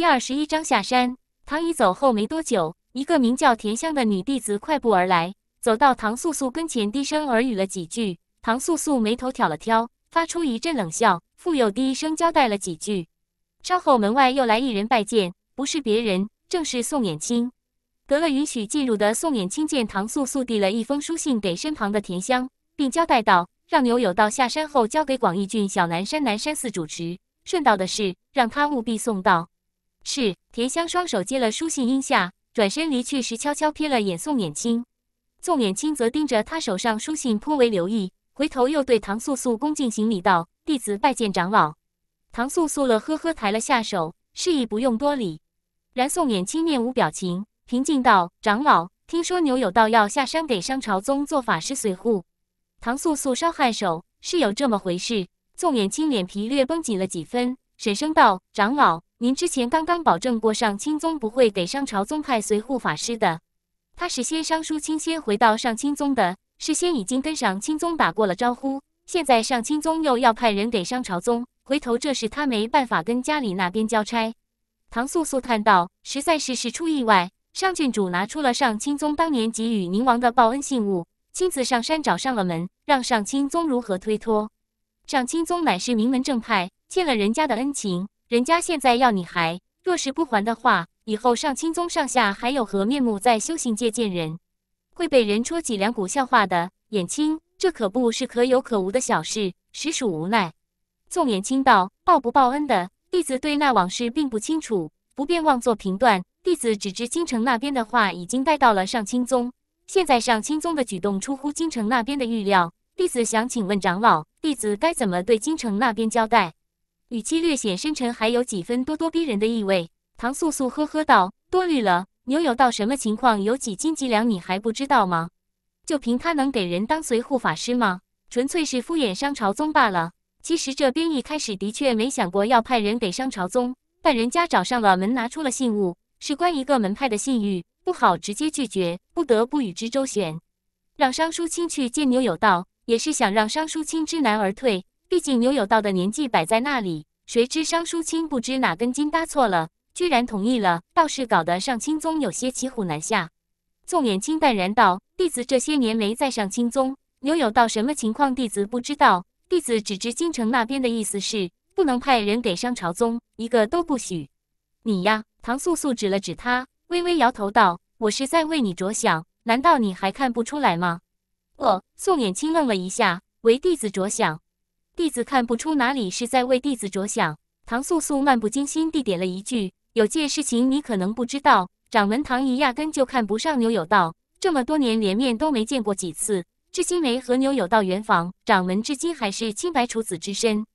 第二十一章下山。唐羽走后没多久，一个名叫田香的女弟子快步而来，走到唐素素跟前，低声耳语了几句。唐素素眉头挑了挑，发出一阵冷笑，复又低声交代了几句。稍后门外又来一人拜见，不是别人，正是宋衍清。得了允许进入的宋衍清见唐素素递了一封书信给身旁的田香，并交代道：“让牛有道下山后交给广义郡小南山南山寺主持，顺道的事让他务必送到。”是田香双手接了书信，应下，转身离去时悄悄瞥了眼宋远清。宋远清则盯着他手上书信颇为留意，回头又对唐素素恭敬行礼道：“弟子拜见长老。”唐素素乐呵呵抬了下手，示意不用多礼。然宋远清面无表情，平静道：“长老，听说牛有道要下山给商朝宗做法师随护。”唐素素稍颔首：“是有这么回事。”宋远清脸皮略绷紧了几分，沈声道：“长老。”您之前刚刚保证过，上清宗不会给商朝宗派随护法师的。他是先商书清先回到上清宗的，事先已经跟上清宗打过了招呼。现在上清宗又要派人给商朝宗，回头这事他没办法跟家里那边交差。唐素素叹道：“实在是事出意外。”上郡主拿出了上清宗当年给予宁王的报恩信物，亲自上山找上了门，让上清宗如何推脱？上清宗乃是名门正派，欠了人家的恩情。人家现在要你还，若是不还的话，以后上清宗上下还有何面目在修行界见人？会被人戳脊梁骨笑话的。眼青，这可不是可有可无的小事，实属无奈。宋颜青道：“报不报恩的弟子对那往事并不清楚，不便妄作评断。弟子只知京城那边的话已经带到了上清宗，现在上清宗的举动出乎京城那边的预料。弟子想请问长老，弟子该怎么对京城那边交代？”语气略显深沉，还有几分咄咄逼人的意味。唐素素呵呵道：“多虑了，牛有道什么情况，有几斤几两，你还不知道吗？就凭他能给人当随护法师吗？纯粹是敷衍商朝宗罢了。其实这边一开始的确没想过要派人给商朝宗，但人家找上了门，拿出了信物，事关一个门派的信誉，不好直接拒绝，不得不与之周旋。让商书清去见牛有道，也是想让商书清知难而退，毕竟牛有道的年纪摆在那里。”谁知商书清不知哪根筋搭错了，居然同意了，倒是搞得上清宗有些骑虎难下。宋远清淡然道：“弟子这些年没在上清宗，牛有道什么情况，弟子不知道。弟子只知京城那边的意思是，不能派人给商朝宗，一个都不许。”你呀，唐素素指了指他，微微摇头道：“我是在为你着想，难道你还看不出来吗？”哦，宋远清愣了一下，为弟子着想。弟子看不出哪里是在为弟子着想。唐素素漫不经心地点了一句：“有件事情你可能不知道，掌门唐姨压根就看不上牛有道，这么多年连面都没见过几次，至今没和牛有道圆房。掌门至今还是清白处子之身。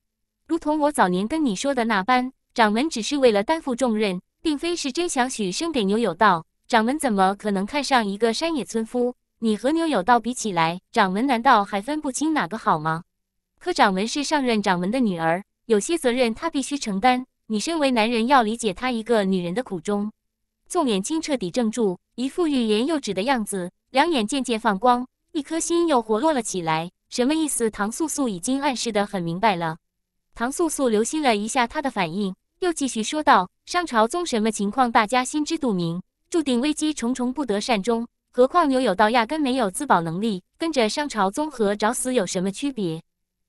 如同我早年跟你说的那般，掌门只是为了担负重任，并非是真想许身给牛有道。掌门怎么可能看上一个山野村夫？你和牛有道比起来，掌门难道还分不清哪个好吗？”科长门是上任掌门的女儿，有些责任他必须承担。你身为男人，要理解她一个女人的苦衷。宋远清彻底怔住，一副欲言又止的样子，两眼渐渐放光，一颗心又活络了起来。什么意思？唐素素已经暗示的很明白了。唐素素留心了一下他的反应，又继续说道：“商朝宗什么情况？大家心知肚明，注定危机重重，不得善终。何况牛有道压根没有自保能力，跟着商朝宗和找死有什么区别？”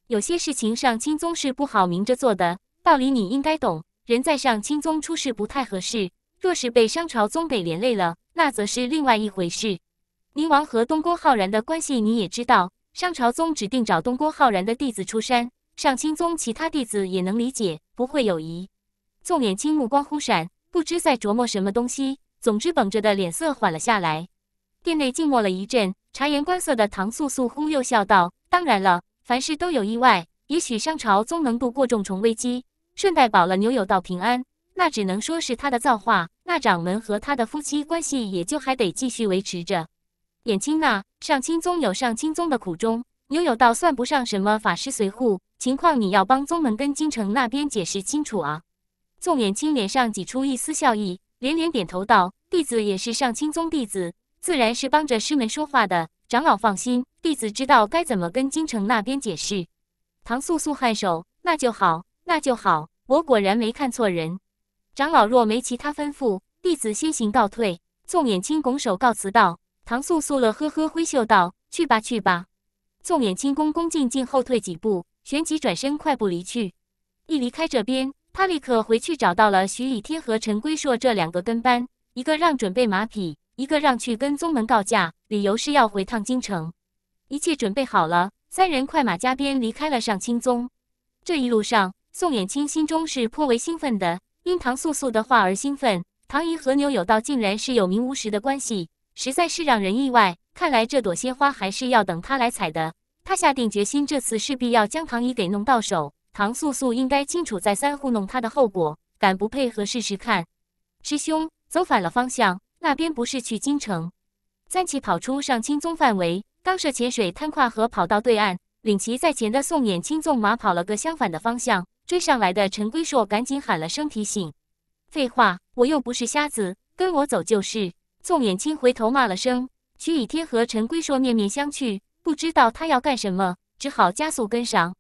有些事情上清宗是不好明着做的，道理你应该懂。人在上清宗出事不太合适，若是被商朝宗给连累了，那则是另外一回事。宁王和东宫浩然的关系你也知道，商朝宗指定找东宫浩然的弟子出山，上清宗其他弟子也能理解，不会有疑。纵脸青目光忽闪，不知在琢磨什么东西，总之绷着的脸色缓了下来。殿内静默了一阵，察言观色的唐素素忽又笑道：“当然了。”凡事都有意外，也许商朝宗能度过重重危机，顺带保了牛有道平安，那只能说是他的造化。那掌门和他的夫妻关系也就还得继续维持着。眼青呐，上清宗有上清宗的苦衷，牛有道算不上什么法师随护，情况你要帮宗门跟京城那边解释清楚啊。宋眼青脸上挤出一丝笑意，连连点头道：“弟子也是上清宗弟子，自然是帮着师门说话的。长老放心。”弟子知道该怎么跟京城那边解释。唐素素颔首，那就好，那就好。我果然没看错人。长老若没其他吩咐，弟子先行告退。宋远清拱手告辞道。唐素素乐呵呵挥袖道：“去吧，去吧。”宋远清恭恭敬敬后退几步，旋即转身快步离去。一离开这边，他立刻回去找到了徐礼天和陈归硕这两个跟班，一个让准备马匹，一个让去跟宗门告假，理由是要回趟京城。一切准备好了，三人快马加鞭离开了上清宗。这一路上，宋远清心中是颇为兴奋的，因唐素素的话而兴奋。唐姨和牛有道竟然是有名无实的关系，实在是让人意外。看来这朵鲜花还是要等他来采的。他下定决心，这次势必要将唐姨给弄到手。唐素素应该清楚再三糊弄他的后果，敢不配合试试看？师兄，走反了方向，那边不是去京城？三起跑出上清宗范围。刚涉浅水，瘫跨河跑到对岸，领骑在前的宋衍清纵马跑了个相反的方向，追上来的陈归硕赶紧喊了声提醒。废话，我又不是瞎子，跟我走就是。宋衍清回头骂了声，许以天和陈归硕面面相觑，不知道他要干什么，只好加速跟上。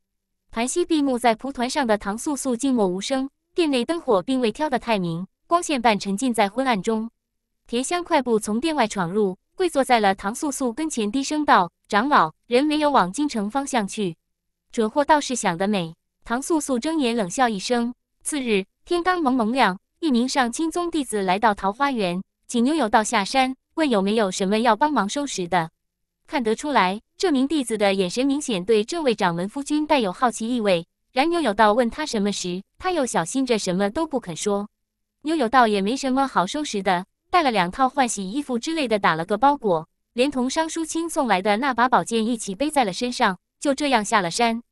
盘膝闭目在蒲团上的唐素素静默无声，殿内灯火并未挑得太明，光线半沉浸在昏暗中。田香快步从殿外闯入。跪坐在了唐素素跟前，低声道：“长老，人没有往京城方向去。”这货倒是想得美。唐素素睁眼冷笑一声。次日天刚蒙蒙亮，一名上清宗弟子来到桃花源，请牛有道下山，问有没有什么要帮忙收拾的。看得出来，这名弟子的眼神明显对这位掌门夫君带有好奇意味。然牛有道问他什么时，他又小心着什么都不肯说。牛有道也没什么好收拾的。带了两套换洗衣服之类的，打了个包裹，连同商书清送来的那把宝剑一起背在了身上，就这样下了山，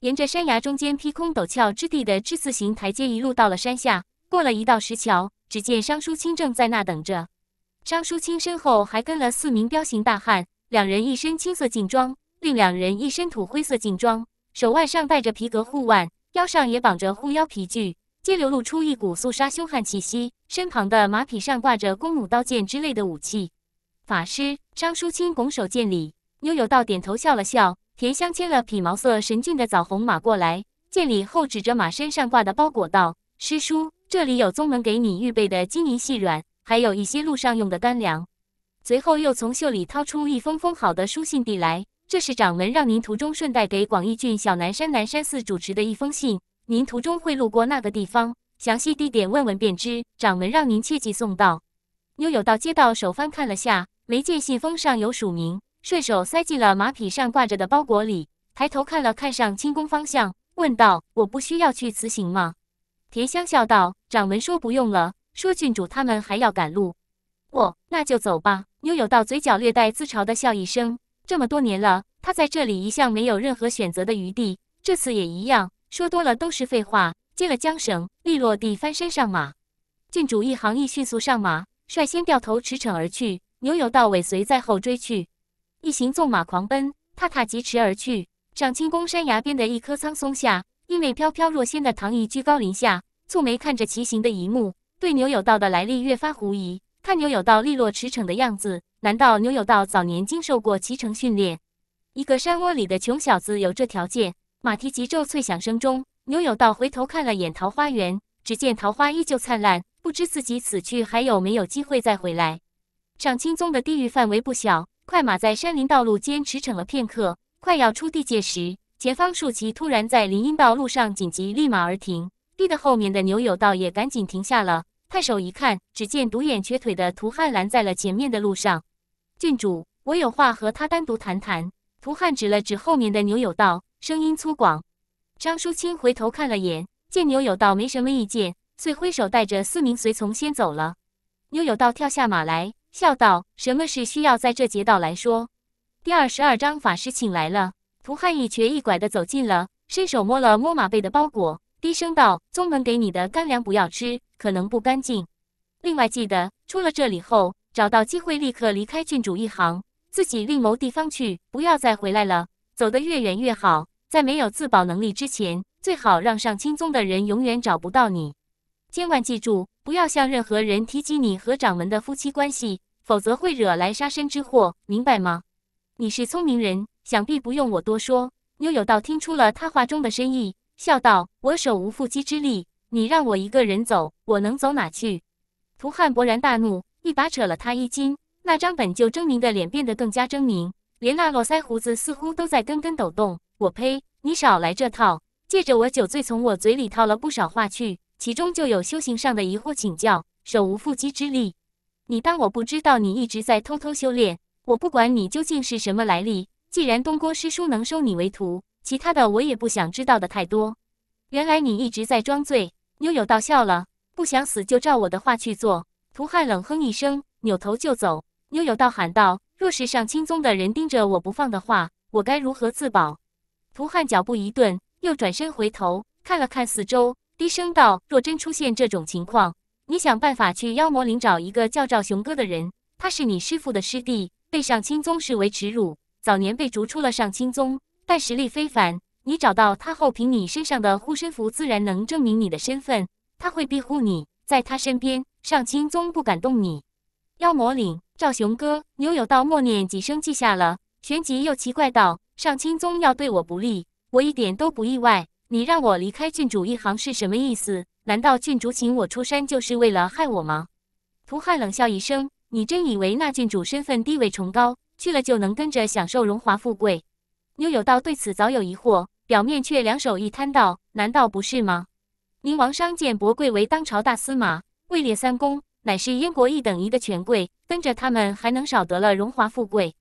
沿着山崖中间劈空陡峭之地的之字形台阶一路到了山下，过了一道石桥，只见商书清正在那等着。商书清身后还跟了四名彪形大汉，两人一身青色劲装，另两人一身土灰色劲装，手腕上戴着皮革护腕，腰上也绑着护腰皮具。皆流露出一股肃杀凶悍气息，身旁的马匹上挂着弓弩、刀剑之类的武器。法师张淑清拱手见礼，妞有道点头笑了笑。田香牵了匹毛色神俊的枣红马过来，见礼后指着马身上挂的包裹道：“师叔，这里有宗门给你预备的金银细软，还有一些路上用的干粮。”随后又从袖里掏出一封封好的书信递来：“这是掌门让您途中顺带给广义郡小南山南山寺主持的一封信。”您途中会路过那个地方，详细地点问问便知。掌门让您切记送到。妞友道接到手，翻看了下，没见信封上有署名，顺手塞进了马匹上挂着的包裹里。抬头看了看上清宫方向，问道：“我不需要去辞行吗？”田香笑道：“掌门说不用了，说郡主他们还要赶路。”“哦，那就走吧。”妞友道嘴角略带自嘲的笑一声，这么多年了，他在这里一向没有任何选择的余地，这次也一样。说多了都是废话。接了缰绳，利落地翻身上马。郡主一行亦迅速上马，率先掉头驰骋而去。牛有道尾随在后追去。一行纵马狂奔，踏踏疾驰而去。上清宫山崖边的一棵苍松下，因为飘飘若仙的唐毅居高临下，蹙眉看着骑行的一幕，对牛有道的来历越发狐疑。看牛有道利落驰骋的样子，难道牛有道早年经受过骑乘训练？一个山窝里的穷小子有这条件？马蹄急骤、脆响声中，牛有道回头看了眼桃花源，只见桃花依旧灿烂，不知自己此去还有没有机会再回来。上清宗的地域范围不小，快马在山林道路间驰骋了片刻，快要出地界时，前方竖旗突然在林荫道路上紧急立马而停，逼得后面的牛有道也赶紧停下了。太守一看，只见独眼瘸腿的屠汉拦在了前面的路上。郡主，我有话和他单独谈谈。屠汉指了指后面的牛有道。声音粗犷，张淑清回头看了眼，见牛有道没什么意见，遂挥手带着四名随从先走了。牛有道跳下马来，笑道：“什么事需要在这劫道来说？”第二十二章法师请来了。涂汉一瘸一拐的走近了，伸手摸了摸马背的包裹，低声道：“宗门给你的干粮不要吃，可能不干净。另外记得，出了这里后，找到机会立刻离开郡主一行，自己另谋地方去，不要再回来了。走得越远越好。”在没有自保能力之前，最好让上青宗的人永远找不到你。千万记住，不要向任何人提及你和掌门的夫妻关系，否则会惹来杀身之祸，明白吗？你是聪明人，想必不用我多说。妞友道听出了他话中的深意，笑道：“我手无缚鸡之力，你让我一个人走，我能走哪去？”涂汉勃然大怒，一把扯了他衣襟，那张本就狰狞的脸变得更加狰狞，连那络腮胡子似乎都在根根抖动。我呸！你少来这套，借着我酒醉，从我嘴里套了不少话去，其中就有修行上的疑惑请教，手无缚鸡之力。你当我不知道你一直在偷偷修炼？我不管你究竟是什么来历，既然东郭师叔能收你为徒，其他的我也不想知道的太多。原来你一直在装醉。妞有道笑了，不想死就照我的话去做。涂汉冷哼一声，扭头就走。妞有道喊道：“若是上清宗的人盯着我不放的话，我该如何自保？”涂汉脚步一顿，又转身回头看了看四周，低声道：“若真出现这种情况，你想办法去妖魔岭找一个叫赵雄哥的人，他是你师傅的师弟，被上清宗视为耻辱，早年被逐出了上清宗，但实力非凡。你找到他后，凭你身上的护身符，自然能证明你的身份，他会庇护你，在他身边，上清宗不敢动你。”妖魔岭，赵雄哥。牛有道默念几声，记下了，旋即又奇怪道。上清宗要对我不利，我一点都不意外。你让我离开郡主一行是什么意思？难道郡主请我出山就是为了害我吗？涂汉冷笑一声：“你真以为那郡主身份地位崇高，去了就能跟着享受荣华富贵？”妞有道对此早有疑惑，表面却两手一摊道：“难道不是吗？”宁王商见伯贵为当朝大司马，位列三公，乃是燕国一等一的权贵，跟着他们还能少得了荣华富贵？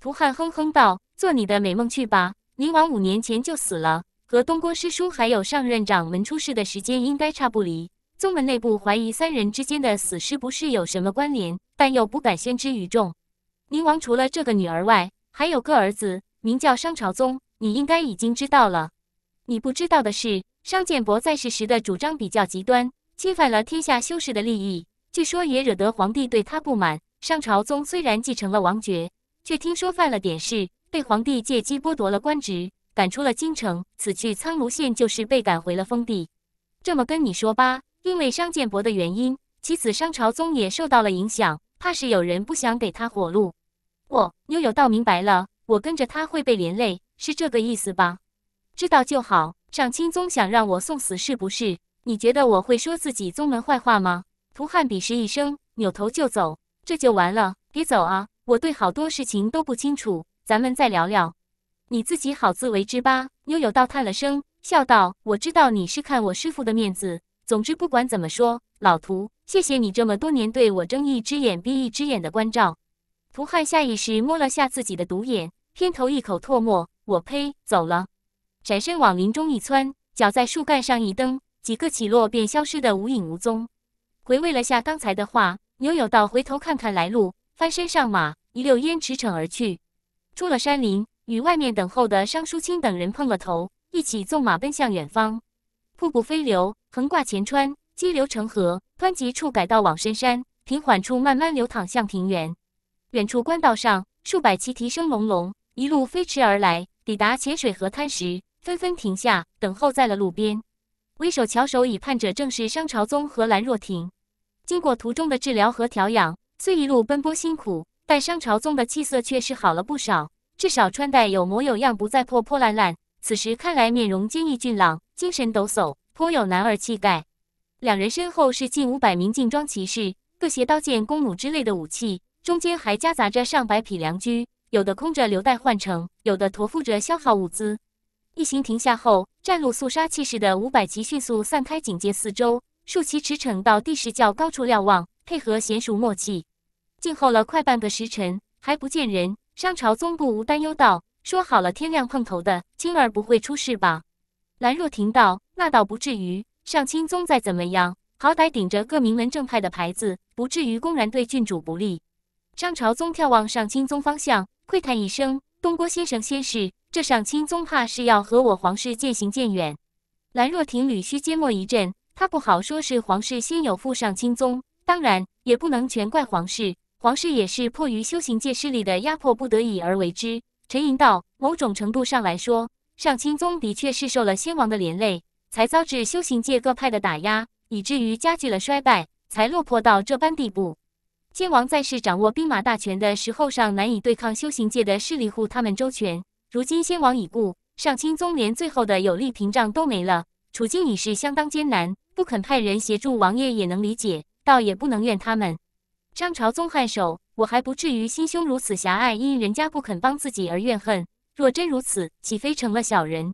涂汉哼哼道。做你的美梦去吧。宁王五年前就死了，和东郭师叔还有上任掌门出事的时间应该差不离。宗门内部怀疑三人之间的死是不是有什么关联，但又不敢宣之于众。宁王除了这个女儿外，还有个儿子，名叫商朝宗。你应该已经知道了。你不知道的是，商建伯在世时的主张比较极端，侵犯了天下修士的利益，据说也惹得皇帝对他不满。商朝宗虽然继承了王爵，却听说犯了点事。被皇帝借机剥夺了官职，赶出了京城。此去苍梧县，就是被赶回了封地。这么跟你说吧，因为商建伯的原因，其子商朝宗也受到了影响，怕是有人不想给他活路。我妞友道明白了，我跟着他会被连累，是这个意思吧？知道就好。上清宗想让我送死，是不是？你觉得我会说自己宗门坏话吗？涂汉鄙视一声，扭头就走。这就完了？别走啊！我对好多事情都不清楚。咱们再聊聊，你自己好自为之吧。牛有道叹了声，笑道：“我知道你是看我师傅的面子。总之，不管怎么说，老徒，谢谢你这么多年对我睁一只眼闭一只眼的关照。”涂汉下意识摸了下自己的独眼，偏头一口唾沫：“我呸！”走了，闪身往林中一窜，脚在树干上一蹬，几个起落便消失得无影无踪。回味了下刚才的话，牛有道回头看看来路，翻身上马，一溜烟驰骋而去。出了山林，与外面等候的商书清等人碰了头，一起纵马奔向远方。瀑布飞流横挂前川，激流成河，湍急处改道往深山，平缓处慢慢流淌向平原。远处官道上，数百骑蹄声隆隆，一路飞驰而来。抵达浅水河滩时，纷纷停下，等候在了路边。为首翘首以盼者，正是商朝宗和兰若亭。经过途中的治疗和调养，虽一路奔波辛苦。但商朝宗的气色却是好了不少，至少穿戴有模有样，不再破破烂烂。此时看来，面容坚毅俊朗，精神抖擞，颇有男儿气概。两人身后是近五百名劲装骑士，各携刀剑、弓弩之类的武器，中间还夹杂着上百匹良驹，有的空着留待换乘，有的驮负着消耗物资。一行停下后，战路肃杀气势的五百骑迅速散开，警戒四周，数骑驰骋到地势较高处瞭望，配合娴熟默契。静候了快半个时辰，还不见人。商朝宗不无担忧道：“说好了天亮碰头的，青儿不会出事吧？”兰若亭道：“那倒不至于。上清宗再怎么样，好歹顶着各名门正派的牌子，不至于公然对郡主不利。”商朝宗眺望上清宗方向，喟叹一声：“东郭先生，先是这上清宗怕是要和我皇室渐行渐远。”兰若亭捋须缄默一阵，他不好说是皇室先有负上清宗，当然也不能全怪皇室。皇室也是迫于修行界势力的压迫，不得已而为之。陈吟道：“某种程度上来说，上清宗的确是受了先王的连累，才遭致修行界各派的打压，以至于加剧了衰败，才落魄到这般地步。先王在世，掌握兵马大权的时候，上难以对抗修行界的势力，护他们周全。如今先王已故，上清宗连最后的有力屏障都没了，处境已是相当艰难。不肯派人协助王爷，也能理解，倒也不能怨他们。”张朝宗颔首，我还不至于心胸如此狭隘，因人家不肯帮自己而怨恨。若真如此，岂非成了小人？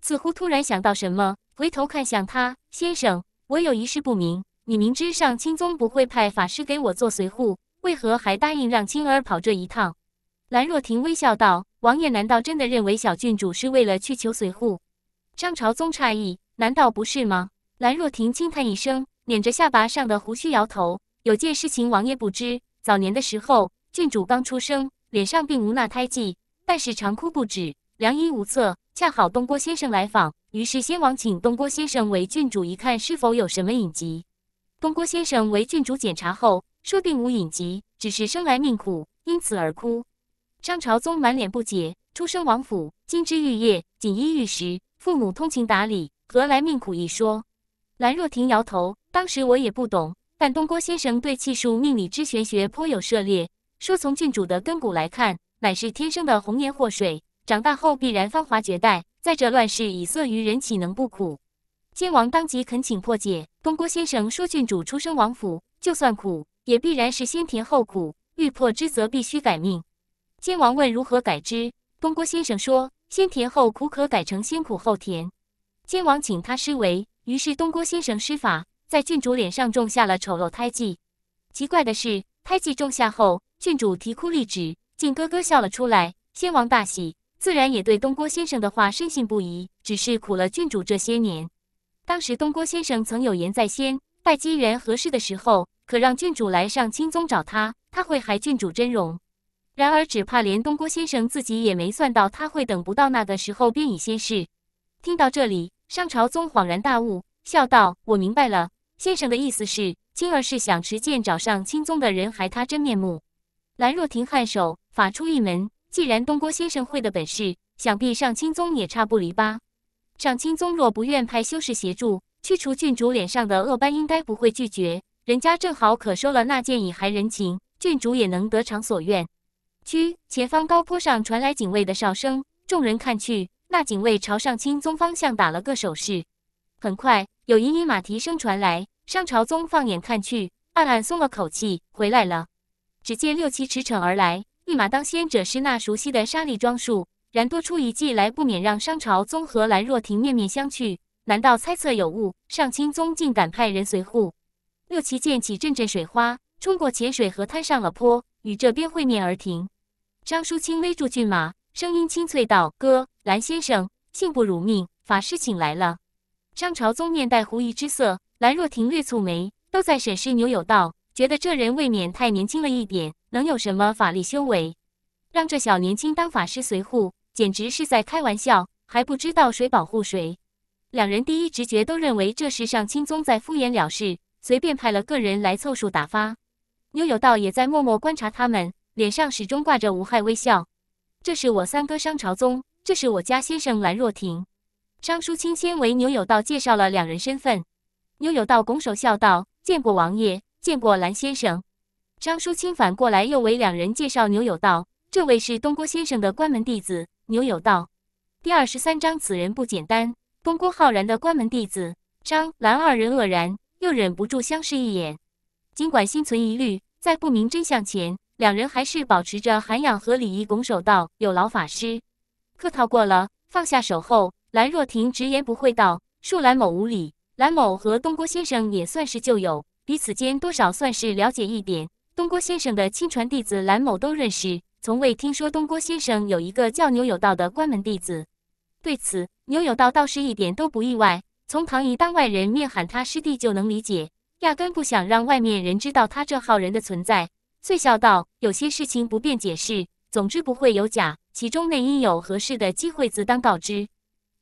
似乎突然想到什么，回头看向他：“先生，我有一事不明，你明知上清宗不会派法师给我做随护，为何还答应让青儿跑这一趟？”兰若亭微笑道：“王爷难道真的认为小郡主是为了去求随护？”张朝宗诧异：“难道不是吗？”兰若亭轻叹一声，捻着下巴上的胡须摇头。有件事情，王爷不知。早年的时候，郡主刚出生，脸上并无那胎记，但是常哭不止，良医无策。恰好东郭先生来访，于是先王请东郭先生为郡主一看，是否有什么隐疾。东郭先生为郡主检查后，说并无隐疾，只是生来命苦，因此而哭。商朝宗满脸不解：出生王府，金枝玉叶，锦衣玉食，父母通情达理，何来命苦一说？兰若亭摇头：当时我也不懂。但东郭先生对气数命理之玄学颇有涉猎，说从郡主的根骨来看，乃是天生的红颜祸水，长大后必然芳华绝代。在这乱世以色于人，岂能不苦？金王当即恳请破解。东郭先生说，郡主出生王府，就算苦，也必然是先甜后苦，欲破之则必须改命。金王问如何改之，东郭先生说，先甜后苦可改成先苦后甜。金王请他施为，于是东郭先生施法。在郡主脸上种下了丑陋胎记，奇怪的是，胎记种下后，郡主啼哭立止，竟咯咯笑了出来。先王大喜，自然也对东郭先生的话深信不疑。只是苦了郡主这些年。当时东郭先生曾有言在先，待机缘合适的时候，可让郡主来上青宗找他，他会还郡主真容。然而，只怕连东郭先生自己也没算到，他会等不到那个时候便已仙逝。听到这里，商朝宗恍然大悟，笑道：“我明白了。”先生的意思是，今儿是想持剑找上青宗的人，还他真面目。兰若婷颔首，法出一门。既然东郭先生会的本事，想必上青宗也差不离吧。上青宗若不愿派修士协助，驱除郡主脸上的恶斑，应该不会拒绝。人家正好可收了那剑，以还人情。郡主也能得偿所愿。区前方高坡上传来警卫的哨声，众人看去，那警卫朝上青宗方向打了个手势。很快，有隐隐马蹄声传来。商朝宗放眼看去，暗暗松了口气，回来了。只见六骑驰骋而来，一马当先者是那熟悉的沙砾装束，然多出一计来，不免让商朝宗和兰若亭面面相觑。难道猜测有误？上清宗竟敢派人随护？六骑溅起阵阵水花，冲过浅水河滩，上了坡，与这边会面而停。张叔清勒住骏马，声音清脆道：“哥，兰先生，幸不辱命，法师请来了。”商朝宗面带狐疑之色。兰若亭略蹙眉，都在审视牛有道，觉得这人未免太年轻了一点，能有什么法力修为？让这小年轻当法师随护，简直是在开玩笑，还不知道谁保护谁。两人第一直觉都认为这是上清宗在敷衍了事，随便派了个人来凑数打发。牛有道也在默默观察他们，脸上始终挂着无害微笑。这是我三哥商朝宗，这是我家先生兰若亭。商叔清先为牛有道介绍了两人身份。牛有道拱手笑道：“见过王爷，见过蓝先生。”张淑清反过来又为两人介绍：“牛有道，这位是东郭先生的关门弟子。”牛有道。第二十三章，此人不简单，东郭浩然的关门弟子张蓝二人愕然，又忍不住相视一眼。尽管心存疑虑，在不明真相前，两人还是保持着涵养和礼仪，拱手道：“有劳法师。”客套过了，放下手后，蓝若婷直言不讳道：“恕蓝某无礼。”蓝某和东郭先生也算是旧友，彼此间多少算是了解一点。东郭先生的亲传弟子蓝某都认识，从未听说东郭先生有一个叫牛有道的关门弟子。对此，牛有道倒是一点都不意外，从唐姨当外人面喊他师弟就能理解，压根不想让外面人知道他这号人的存在。遂笑道：“有些事情不便解释，总之不会有假，其中内因有合适的机会自当告知。”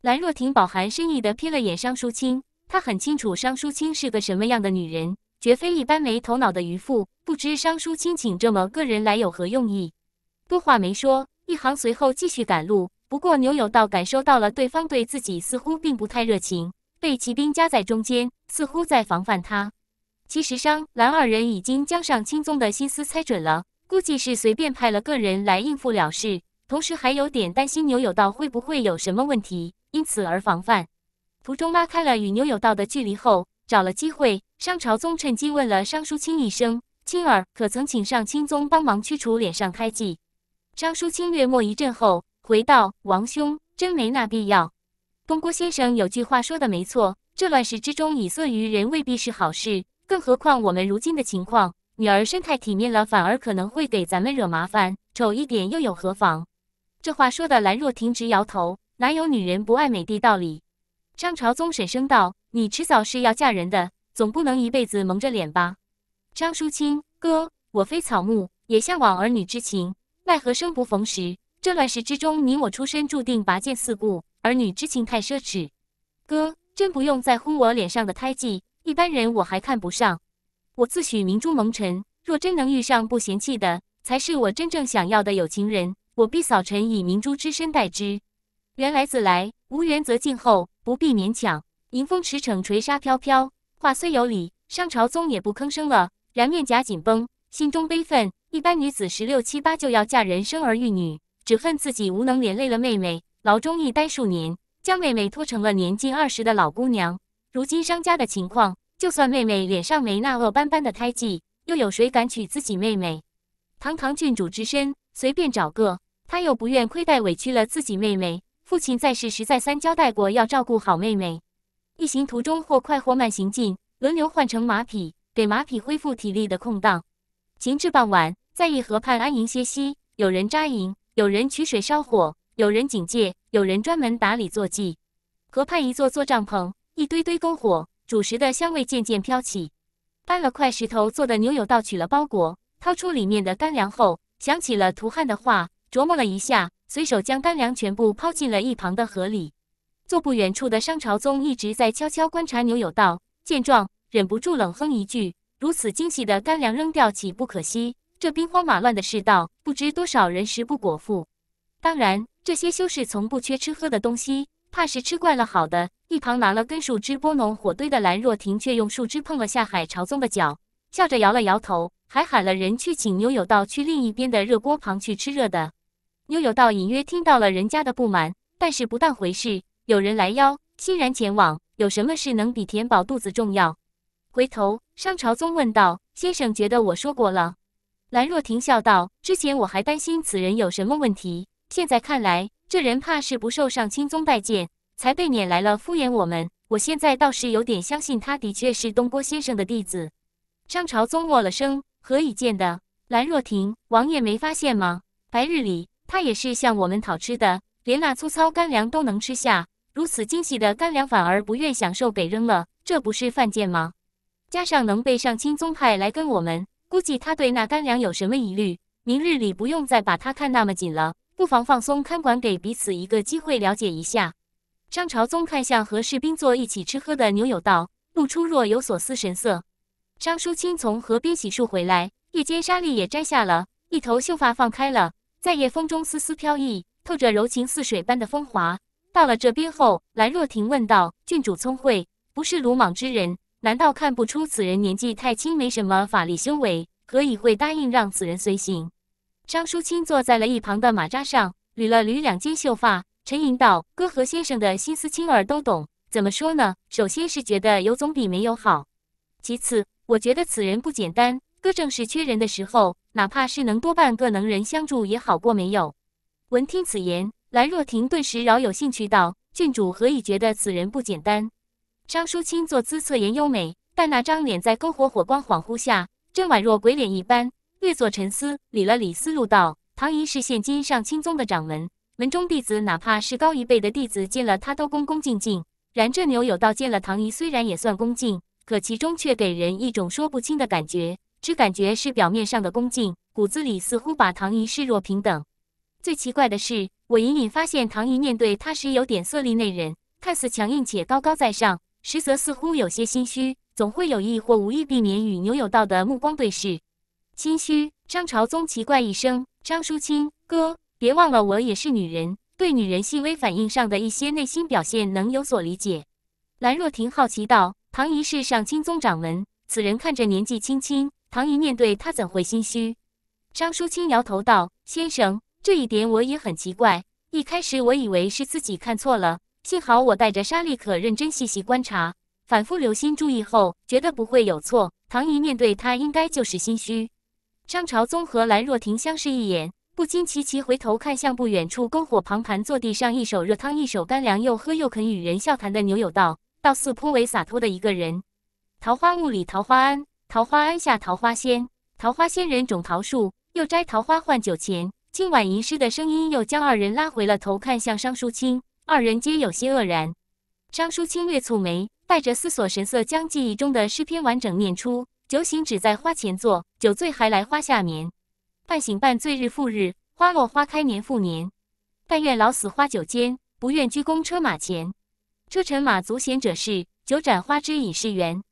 蓝若婷饱含深意地瞥了眼商书清。他很清楚商淑清是个什么样的女人，绝非一般没头脑的渔妇。不知商淑清请这么个人来有何用意？多话没说，一行随后继续赶路。不过牛有道感受到了对方对自己似乎并不太热情，被骑兵夹在中间，似乎在防范他。其实商蓝二人已经将上清宗的心思猜准了，估计是随便派了个人来应付了事，同时还有点担心牛有道会不会有什么问题，因此而防范。途中拉开了与牛有道的距离后，找了机会，商朝宗趁机问了商书清一声：“清儿，可曾请上清宗帮忙驱除脸上胎记？”商书清略默一阵后，回道：“王兄，真没那必要。东郭先生有句话说的没错，这乱世之中以色于人未必是好事，更何况我们如今的情况，女儿身太体面了，反而可能会给咱们惹麻烦。丑一点又有何妨？”这话说的兰若婷直摇头，哪有女人不爱美的道理？张朝宗沈声道：“你迟早是要嫁人的，总不能一辈子蒙着脸吧？”张淑清哥，我非草木，也向往儿女之情，奈何生不逢时。这乱世之中，你我出身注定拔剑四顾，儿女之情太奢侈。哥，真不用再轰我脸上的胎记，一般人我还看不上。我自诩明珠蒙尘，若真能遇上不嫌弃的，才是我真正想要的有情人，我必扫尘以明珠之身待之。缘来自来，无缘则静候。不必勉强，迎风驰骋，垂沙飘飘。话虽有理，商朝宗也不吭声了，然面颊紧绷，心中悲愤。一般女子十六七八就要嫁人生儿育女，只恨自己无能，连累了妹妹。牢中一待数年，将妹妹拖成了年近二十的老姑娘。如今商家的情况，就算妹妹脸上没那恶斑斑的胎记，又有谁敢娶自己妹妹？堂堂郡主之身，随便找个，他又不愿亏待委屈了自己妹妹。父亲在世时再三交代过，要照顾好妹妹。一行途中或快或慢行进，轮流换成马匹，给马匹恢复体力的空档。行至傍晚，在一河畔安营歇息。有人扎营，有人取水烧火，有人警戒，有人专门打理坐骑。河畔一座座帐篷，一堆堆篝火，主食的香味渐渐飘起。搬了块石头做的牛油袋，取了包裹，掏出里面的干粮后，想起了涂汉的话，琢磨了一下。随手将干粮全部抛进了一旁的河里。坐不远处的商朝宗一直在悄悄观察牛有道，见状忍不住冷哼一句：“如此精细的干粮扔掉岂不可惜？这兵荒马乱的世道，不知多少人食不果腹。”当然，这些修士从不缺吃喝的东西，怕是吃惯了好的。一旁拿了根树枝拨弄火堆的兰若亭却用树枝碰了下海朝宗的脚，笑着摇了摇头，还喊了人去请牛有道去另一边的热锅旁去吃热的。牛有道隐约听到了人家的不满，但是不当回事。有人来邀，欣然前往。有什么事能比填饱肚子重要？回头，商朝宗问道：“先生觉得我说过了？”兰若婷笑道：“之前我还担心此人有什么问题，现在看来，这人怕是不受上清宗拜见，才被撵来了敷衍我们。我现在倒是有点相信，他的确是东郭先生的弟子。”商朝宗握了声：“何以见得？”兰若婷，王爷没发现吗？白日里。”他也是向我们讨吃的，连那粗糙干粮都能吃下。如此精细的干粮反而不愿享受，给扔了，这不是犯贱吗？加上能被上清宗派来跟我们，估计他对那干粮有什么疑虑。明日里不用再把他看那么紧了，不妨放松看管，给彼此一个机会了解一下。商朝宗看向和士兵坐一起吃喝的牛友道，露出若有所思神色。张淑清从河边洗漱回来，夜间沙粒也摘下了一头秀发放开了。在夜风中丝丝飘逸，透着柔情似水般的风华。到了这边后，兰若婷问道：“郡主聪慧，不是鲁莽之人，难道看不出此人年纪太轻，没什么法力修为，何以会答应让此人随行？”张淑清坐在了一旁的马扎上，捋了捋两肩秀发，沉吟道：“哥和先生的心思，青儿都懂。怎么说呢？首先是觉得有总比没有好，其次，我觉得此人不简单。”这正是缺人的时候，哪怕是能多半个能人相助也好过没有。闻听此言，兰若婷顿时饶有兴趣道：“郡主何以觉得此人不简单？”张淑清坐姿侧颜优美，但那张脸在篝火火光恍惚下，真宛若鬼脸一般。略作沉思，理了理思路道：“唐姨是现今上清宗的掌门，门中弟子哪怕是高一辈的弟子见了他都恭恭敬敬。然这牛有道见了唐姨，虽然也算恭敬，可其中却给人一种说不清的感觉。”只感觉是表面上的恭敬，骨子里似乎把唐姨视若平等。最奇怪的是，我隐隐发现唐姨面对他时有点色厉内荏，看似强硬且高高在上，实则似乎有些心虚，总会有意或无意避免与牛有道的目光对视。心虚，张朝宗奇怪一声：“张淑清，哥，别忘了我也是女人，对女人细微反应上的一些内心表现能有所理解。”兰若婷好奇道：“唐姨是上清宗掌门，此人看着年纪轻轻。”唐姨面对他怎会心虚？张淑清摇头道：“先生，这一点我也很奇怪。一开始我以为是自己看错了，幸好我带着沙粒，可认真细细观察，反复留心注意后，觉得不会有错。唐姨面对他应该就是心虚。”张朝宗和兰若婷相视一眼，不禁齐齐回头看向不远处篝火旁盘坐地上，一手热汤一手干粮，又喝又啃，与人笑谈的牛有道，倒似颇为洒脱的一个人。桃花坞里桃花庵。桃花庵下桃花仙，桃花仙人种桃树，又摘桃花换酒钱。今晚吟诗的声音又将二人拉回了头，看向张淑清，二人皆有些愕然。张淑清略蹙眉，带着思索神色，将记忆中的诗篇完整念出：“酒醒只在花前坐，酒醉还来花下眠。半醒半醉日复日，花落花开年复年。但愿老死花酒间，不愿鞠躬车马前。车尘马足险者事，酒盏花枝隐是缘。”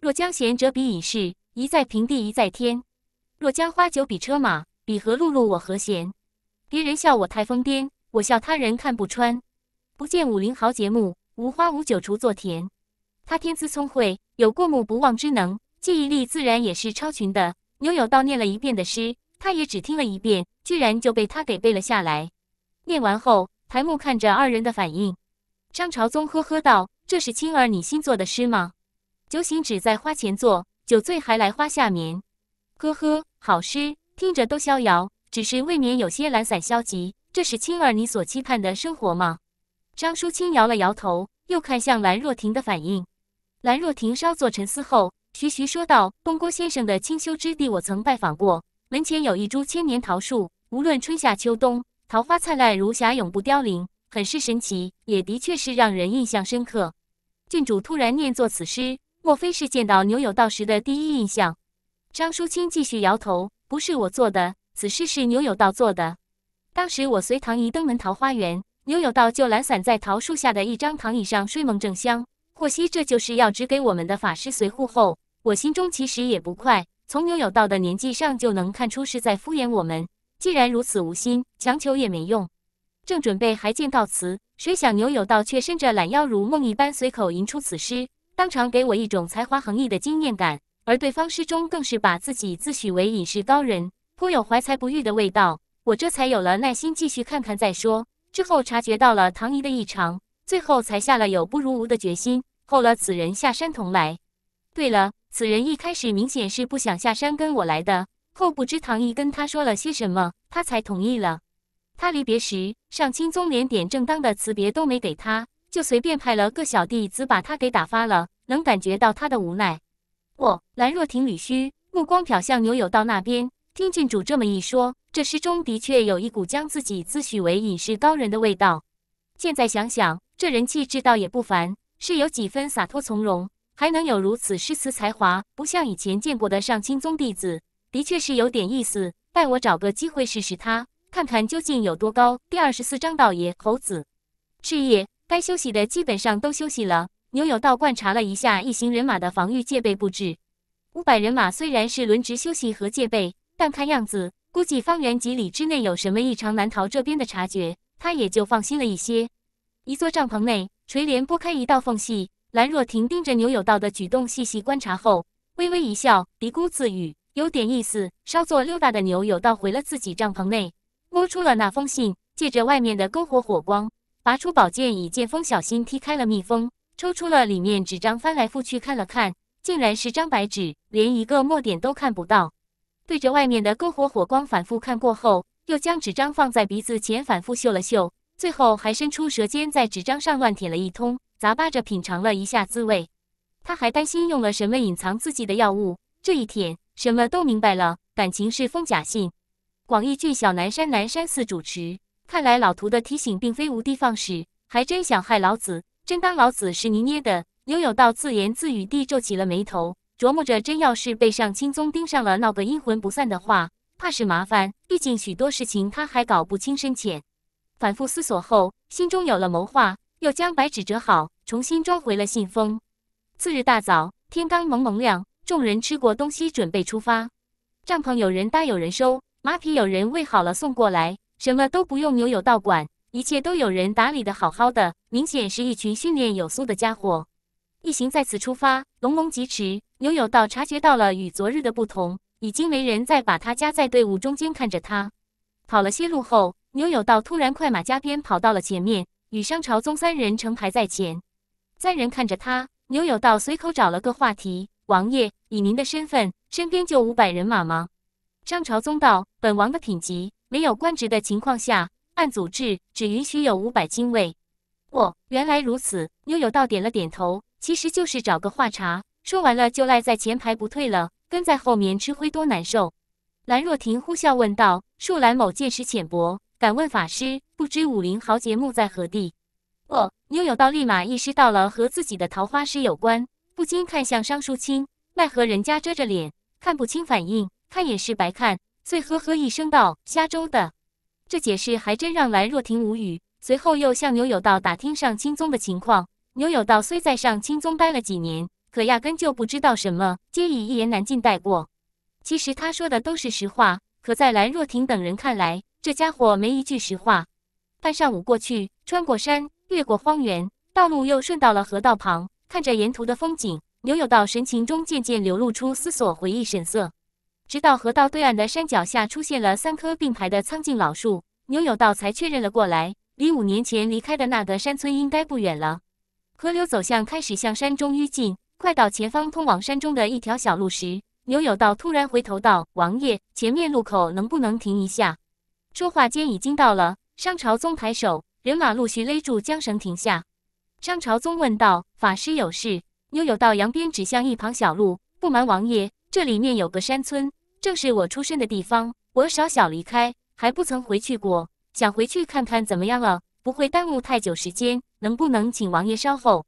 若将贤折比隐士，一在平地一在天；若将花酒比车马，比何碌碌我何闲？别人笑我太疯癫，我笑他人看不穿。不见武林豪杰墓，无花无酒锄作田。他天资聪慧，有过目不忘之能，记忆力自然也是超群的。牛有道念了一遍的诗，他也只听了一遍，居然就被他给背了下来。念完后，抬目看着二人的反应，张朝宗呵呵道：“这是青儿你新作的诗吗？”酒醒只在花前坐，酒醉还来花下眠。呵呵，好诗，听着都逍遥。只是未免有些懒散消极。这是青儿你所期盼的生活吗？张淑清摇了摇头，又看向兰若亭的反应。兰若亭稍作沉思后，徐徐说道：“东郭先生的清修之地，我曾拜访过。门前有一株千年桃树，无论春夏秋冬，桃花灿烂如霞，永不凋零，很是神奇，也的确是让人印象深刻。”郡主突然念作此诗。莫非是见到牛有道时的第一印象？张淑清继续摇头：“不是我做的，此诗是牛有道做的。当时我随唐姨登门桃花源，牛有道就懒散在桃树下的一张躺椅上睡梦正香。获悉这就是要指给我们的法师随护后，我心中其实也不快。从牛有道的年纪上就能看出是在敷衍我们。既然如此无心，强求也没用。正准备还见告辞，谁想牛有道却伸着懒腰，如梦一般随口吟出此诗。”当场给我一种才华横溢的惊艳感，而对方诗中更是把自己自诩为隐士高人，颇有怀才不遇的味道。我这才有了耐心继续看看再说。之后察觉到了唐姨的异常，最后才下了有不如无的决心，后了此人下山同来。对了，此人一开始明显是不想下山跟我来的，后不知唐姨跟他说了些什么，他才同意了。他离别时，上清宗连点正当的辞别都没给他。就随便派了个小弟子把他给打发了，能感觉到他的无奈。我兰若亭捋须，目光瞟向牛有道那边。听郡主这么一说，这诗中的确有一股将自己自诩为隐士高人的味道。现在想想，这人气质倒也不凡，是有几分洒脱从容，还能有如此诗词才华，不像以前见过的上清宗弟子，的确是有点意思。待我找个机会试试他，看看究竟有多高。第二十四章道爷猴子赤夜。该休息的基本上都休息了。牛有道观察了一下一行人马的防御戒备布置，五百人马虽然是轮值休息和戒备，但看样子估计方圆几里之内有什么异常难逃这边的察觉，他也就放心了一些。一座帐篷内，垂帘拨开一道缝隙，兰若婷盯着牛有道的举动细细观察后，微微一笑，嘀咕自语：“有点意思。”稍作溜达的牛有道回了自己帐篷内，摸出了那封信，借着外面的篝火火光。拔出宝剑，以剑锋小心踢开了蜜蜂，抽出了里面纸张，翻来覆去看了看，竟然是张白纸，连一个墨点都看不到。对着外面的篝火火光反复看过后，又将纸张放在鼻子前反复嗅了嗅，最后还伸出舌尖在纸张上乱舔了一通，咂巴着品尝了一下滋味。他还担心用了什么隐藏自己的药物，这一舔什么都明白了，感情是封假信。广义剧小南山南山寺主持。看来老图的提醒并非无的放矢，还真想害老子，真当老子是泥捏的？牛有道自言自语地皱起了眉头，琢磨着，真要是被上清宗盯上了，闹个阴魂不散的话，怕是麻烦。毕竟许多事情他还搞不清深浅。反复思索后，心中有了谋划，又将白纸折好，重新装回了信封。次日大早，天刚蒙蒙亮，众人吃过东西，准备出发。帐篷有人搭，有人收；马匹有人喂好了，送过来。什么都不用牛有道管，一切都有人打理的好好的，明显是一群训练有素的家伙。一行再次出发，龙龙疾驰。牛有道察觉到了与昨日的不同，已经没人再把他夹在队伍中间看着他。跑了些路后，牛有道突然快马加鞭跑到了前面，与商朝宗三人成排在前。三人看着他，牛有道随口找了个话题：“王爷，以您的身份，身边就五百人马吗？”商朝宗道：“本王的品级。”没有官职的情况下，按组织只允许有五百精卫。哦，原来如此。妞有道点了点头，其实就是找个话茬，说完了就赖在前排不退了，跟在后面吃灰多难受。兰若亭呼啸问道：“树兰某见识浅薄，敢问法师，不知武林豪杰墓在何地？”哦，妞有道立马意识到了和自己的桃花师有关，不禁看向商淑清，奈何人家遮着脸，看不清反应，看也是白看。遂呵呵一声道：“瞎州的。”这解释还真让兰若婷无语。随后又向牛有道打听上清宗的情况。牛有道虽在上清宗待了几年，可压根就不知道什么，皆以一言难尽带过。其实他说的都是实话，可在兰若婷等人看来，这家伙没一句实话。半上午过去，穿过山，越过荒原，道路又顺到了河道旁，看着沿途的风景，牛有道神情中渐渐流露出思索、回忆神色。直到河道对岸的山脚下出现了三棵并排的苍劲老树，牛有道才确认了过来，离五年前离开的那个山村应该不远了。河流走向开始向山中淤进，快到前方通往山中的一条小路时，牛有道突然回头道：“王爷，前面路口能不能停一下？”说话间已经到了。商朝宗抬手，人马陆续勒住缰绳停下。商朝宗问道：“法师有事？”牛有道扬鞭指向一旁小路：“不瞒王爷，这里面有个山村。”正是我出身的地方，我少小离开，还不曾回去过，想回去看看怎么样了。不会耽误太久时间，能不能请王爷稍后？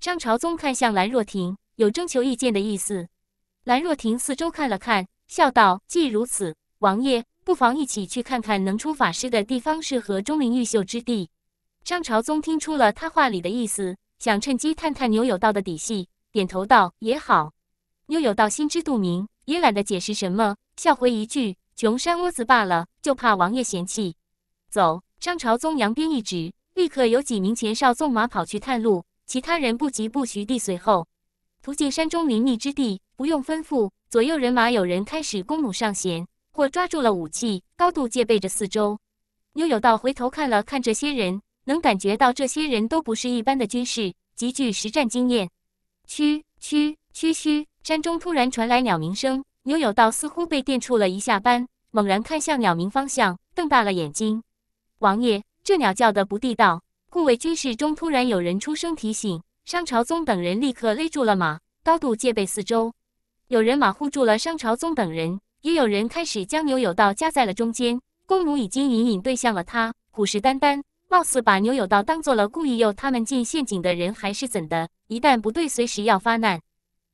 张朝宗看向兰若亭，有征求意见的意思。兰若亭四周看了看，笑道：“既如此，王爷不妨一起去看看，能出法师的地方是何钟灵毓秀之地。”张朝宗听出了他话里的意思，想趁机探探牛有道的底细，点头道：“也好。”牛有道心知肚明。也懒得解释什么，笑回一句：“穷山窝子罢了，就怕王爷嫌弃。”走，商朝宗扬鞭一指，立刻有几名前哨纵马跑去探路，其他人不急不徐地随后。途径山中林密之地，不用吩咐，左右人马有人开始弓弩上弦，或抓住了武器，高度戒备着四周。牛有道回头看了看这些人，能感觉到这些人都不是一般的军事，极具实战经验。嘘嘘嘘嘘。山中突然传来鸟鸣声，牛有道似乎被电触了一下般，猛然看向鸟鸣方向，瞪大了眼睛。王爷，这鸟叫的不地道！护卫军士中突然有人出声提醒，商朝宗等人立刻勒住了马，高度戒备四周。有人马护住了商朝宗等人，也有人开始将牛有道夹在了中间。弓弩已经隐隐对向了他，虎视眈眈，貌似把牛有道当做了故意诱他们进陷阱的人，还是怎的？一旦不对，随时要发难。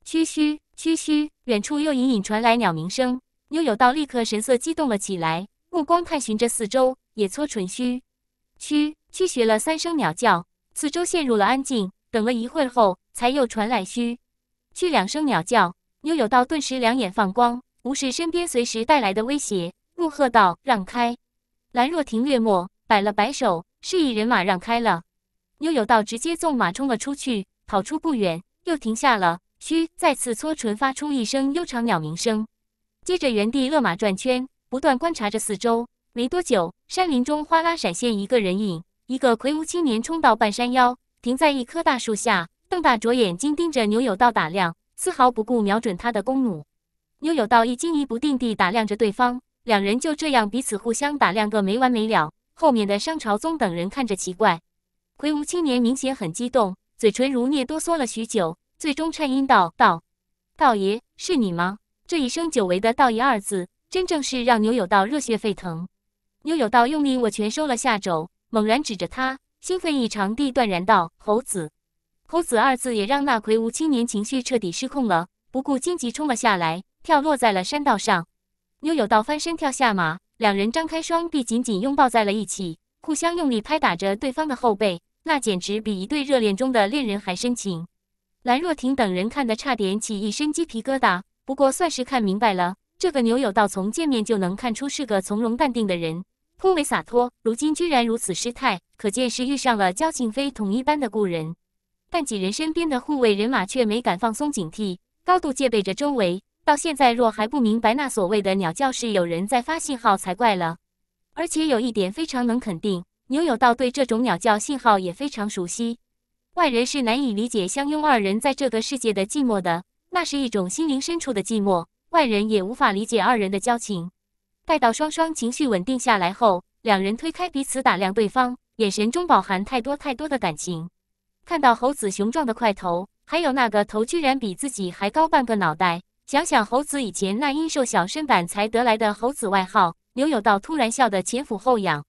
嘘嘘嘘嘘，远处又隐隐传来鸟鸣声。妞有道立刻神色激动了起来，目光探寻着四周，也搓唇嘘嘘嘘学了三声鸟叫。四周陷入了安静。等了一会儿后，才又传来嘘嘘两声鸟叫。妞有道顿时两眼放光，无视身边随时带来的威胁，怒喝道：“让开！”兰若亭略默，摆了摆手，示意人马让开了。妞有道直接纵马冲了出去，跑出不远又停下了。须再次搓唇，发出一声悠长鸟鸣声，接着原地勒马转圈，不断观察着四周。没多久，山林中哗啦闪现一个人影，一个魁梧青年冲到半山腰，停在一棵大树下，瞪大着眼睛盯着牛有道打量，丝毫不顾瞄准他的弓弩。牛有道一惊一不定地打量着对方，两人就这样彼此互相打量个没完没了。后面的商朝宗等人看着奇怪，魁梧青年明显很激动，嘴唇如涅哆嗦了许久。最终颤音道：“道，道爷是你吗？”这一声久违的“道爷”二字，真正是让牛有道热血沸腾。牛有道用力握拳，收了下肘，猛然指着他，兴奋异常地断然道：“猴子！”“猴子”二字也让那魁梧青年情绪彻底失控了，不顾荆棘冲了下来，跳落在了山道上。牛有道翻身跳下马，两人张开双臂，紧紧拥抱在了一起，互相用力拍打着对方的后背，那简直比一对热恋中的恋人还深情。兰若婷等人看得差点起一身鸡皮疙瘩，不过算是看明白了。这个牛有道从见面就能看出是个从容淡定的人，颇为洒脱。如今居然如此失态，可见是遇上了交情非同一般的故人。但几人身边的护卫人马却没敢放松警惕，高度戒备着周围。到现在若还不明白那所谓的鸟叫是有人在发信号才怪了。而且有一点非常能肯定，牛有道对这种鸟叫信号也非常熟悉。外人是难以理解相拥二人在这个世界的寂寞的，那是一种心灵深处的寂寞，外人也无法理解二人的交情。待到双双情绪稳定下来后，两人推开彼此，打量对方，眼神中饱含太多太多的感情。看到猴子雄壮的块头，还有那个头居然比自己还高半个脑袋，想想猴子以前那因瘦小身板才得来的猴子外号，牛有道突然笑得前俯后仰。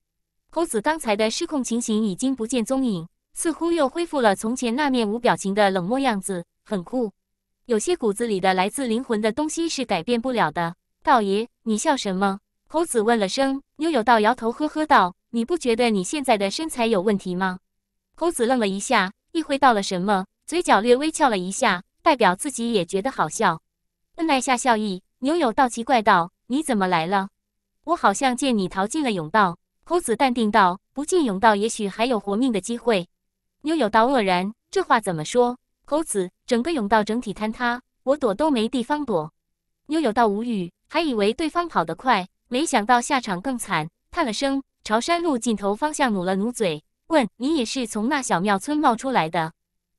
猴子刚才的失控情形已经不见踪影。似乎又恢复了从前那面无表情的冷漠样子，很酷。有些骨子里的、来自灵魂的东西是改变不了的。道爷，你笑什么？猴子问了声。牛有道摇头呵呵道：“你不觉得你现在的身材有问题吗？”猴子愣了一下，意会到了什么，嘴角略微翘了一下，代表自己也觉得好笑。恩爱下笑意，牛有道奇怪道：“你怎么来了？我好像见你逃进了甬道。”猴子淡定道：“不进甬道，也许还有活命的机会。”牛有道愕然，这话怎么说？猴子，整个甬道整体坍塌，我躲都没地方躲。牛有道无语，还以为对方跑得快，没想到下场更惨，叹了声，朝山路尽头方向努了努嘴，问：“你也是从那小庙村冒出来的？”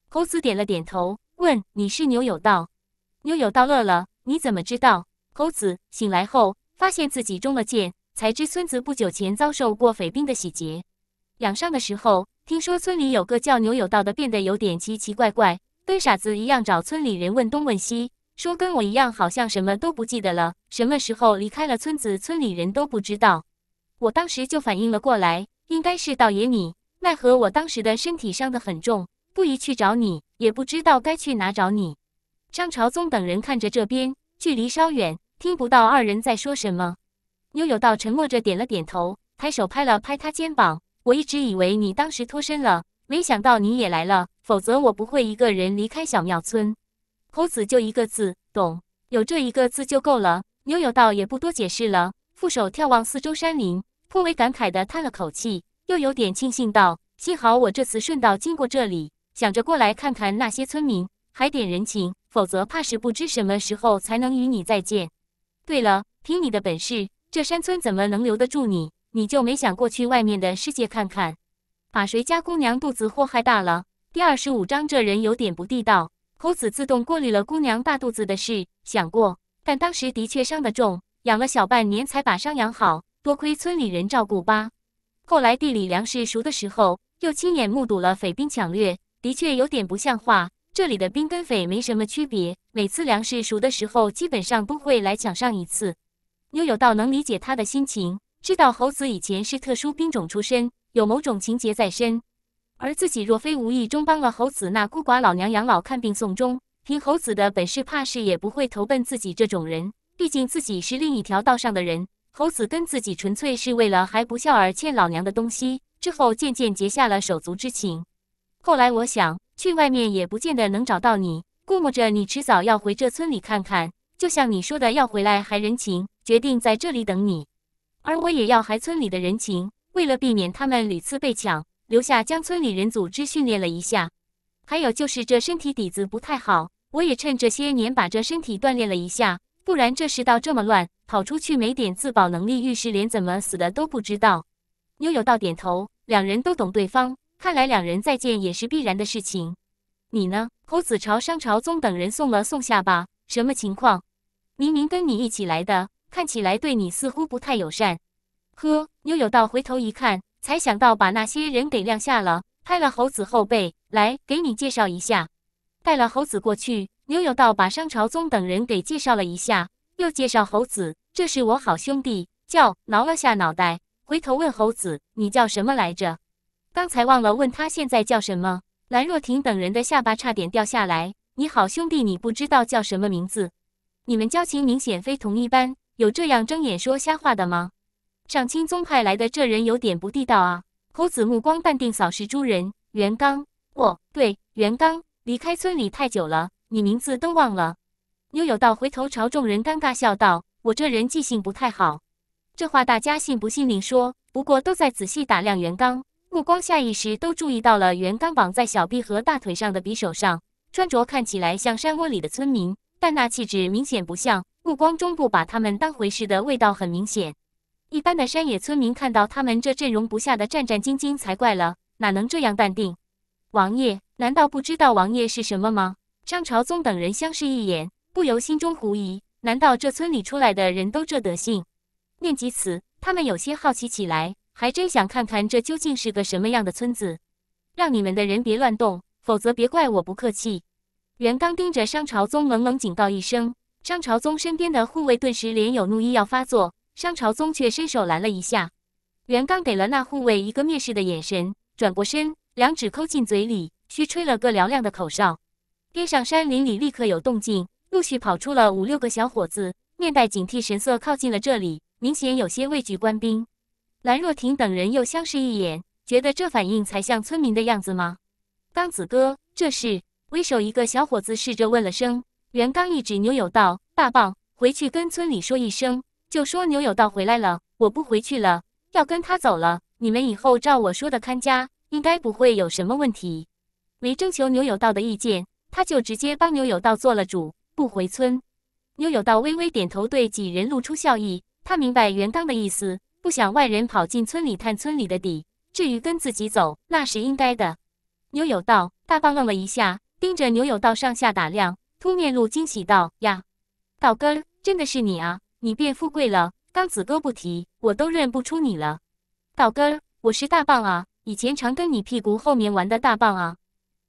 猴子点了点头，问：“你是牛有道？”牛有道乐了，你怎么知道？猴子醒来后，发现自己中了箭，才知村子不久前遭受过匪兵的洗劫，养伤的时候。听说村里有个叫牛有道的变得有点奇奇怪怪，跟傻子一样找村里人问东问西，说跟我一样好像什么都不记得了，什么时候离开了村子，村里人都不知道。我当时就反应了过来，应该是道爷你。奈何我当时的身体伤得很重，不宜去找你，也不知道该去哪找你。张朝宗等人看着这边，距离稍远，听不到二人在说什么。牛有道沉默着点了点头，抬手拍了拍他肩膀。我一直以为你当时脱身了，没想到你也来了，否则我不会一个人离开小庙村。孔子就一个字，懂，有这一个字就够了。牛有道也不多解释了，负手眺望四周山林，颇为感慨地叹了口气，又有点庆幸道：“幸好我这次顺道经过这里，想着过来看看那些村民，还点人情，否则怕是不知什么时候才能与你再见。”对了，凭你的本事，这山村怎么能留得住你？你就没想过去外面的世界看看，把谁家姑娘肚子祸害大了？第二十五章，这人有点不地道，猴子自动过滤了姑娘大肚子的事。想过，但当时的确伤得重，养了小半年才把伤养好，多亏村里人照顾吧。后来地里粮食熟的时候，又亲眼目睹了匪兵抢掠，的确有点不像话。这里的兵跟匪没什么区别，每次粮食熟的时候，基本上都会来抢上一次。妞有道能理解他的心情。知道猴子以前是特殊兵种出身，有某种情节在身，而自己若非无意中帮了猴子那孤寡老娘养老看病送终，凭猴子的本事，怕是也不会投奔自己这种人。毕竟自己是另一条道上的人，猴子跟自己纯粹是为了还不孝而欠老娘的东西，之后渐渐结下了手足之情。后来我想去外面也不见得能找到你，估摸着你迟早要回这村里看看，就像你说的要回来还人情，决定在这里等你。而我也要还村里的人情。为了避免他们屡次被抢，留下将村里人组织训练了一下。还有就是这身体底子不太好，我也趁这些年把这身体锻炼了一下。不然这世道这么乱，跑出去没点自保能力，遇事连怎么死的都不知道。妞妞道点头，两人都懂对方。看来两人再见也是必然的事情。你呢？侯子朝、商朝宗等人送了送下吧？什么情况？明明跟你一起来的。看起来对你似乎不太友善，呵！牛有道回头一看，才想到把那些人给晾下了，拍了猴子后背，来给你介绍一下，带了猴子过去。牛有道把商朝宗等人给介绍了一下，又介绍猴子，这是我好兄弟，叫挠了下脑袋，回头问猴子，你叫什么来着？刚才忘了问他现在叫什么。兰若婷等人的下巴差点掉下来，你好兄弟，你不知道叫什么名字？你们交情明显非同一般。有这样睁眼说瞎话的吗？上清宗派来的这人有点不地道啊！猴子目光淡定扫视诸人，袁刚，哦，对，袁刚，离开村里太久了，你名字都忘了。牛有道回头朝众人尴尬笑道：“我这人记性不太好。”这话大家信不信另说，不过都在仔细打量袁刚，目光下意识都注意到了袁刚绑在小臂和大腿上的匕首上，穿着看起来像山窝里的村民，但那气质明显不像。不光中部把他们当回事的味道很明显，一般的山野村民看到他们这阵容，不吓得战战兢兢才怪了，哪能这样淡定？王爷难道不知道王爷是什么吗？商朝宗等人相视一眼，不由心中狐疑：难道这村里出来的人都这德性？念及此，他们有些好奇起来，还真想看看这究竟是个什么样的村子。让你们的人别乱动，否则别怪我不客气。袁刚盯着商朝宗，冷冷警告一声。商朝宗身边的护卫顿时脸有怒意要发作，商朝宗却伸手拦了一下。袁刚给了那护卫一个蔑视的眼神，转过身，两指抠进嘴里，虚吹了个嘹亮的口哨。边上山林里立刻有动静，陆续跑出了五六个小伙子，面带警惕神色靠近了这里，明显有些畏惧官兵。兰若婷等人又相视一眼，觉得这反应才像村民的样子吗？刚子哥，这是？为首一个小伙子试着问了声。袁刚一指牛有道：“大棒，回去跟村里说一声，就说牛有道回来了，我不回去了，要跟他走了。你们以后照我说的看家，应该不会有什么问题。”没征求牛有道的意见，他就直接帮牛有道做了主，不回村。牛有道微微点头，对几人露出笑意。他明白袁刚的意思，不想外人跑进村里探村里的底。至于跟自己走，那是应该的。牛有道大棒愣了一下，盯着牛有道上下打量。突面露惊喜道：“呀，道哥，真的是你啊！你变富贵了，刚子哥不提，我都认不出你了。道哥，我是大棒啊，以前常跟你屁股后面玩的大棒啊。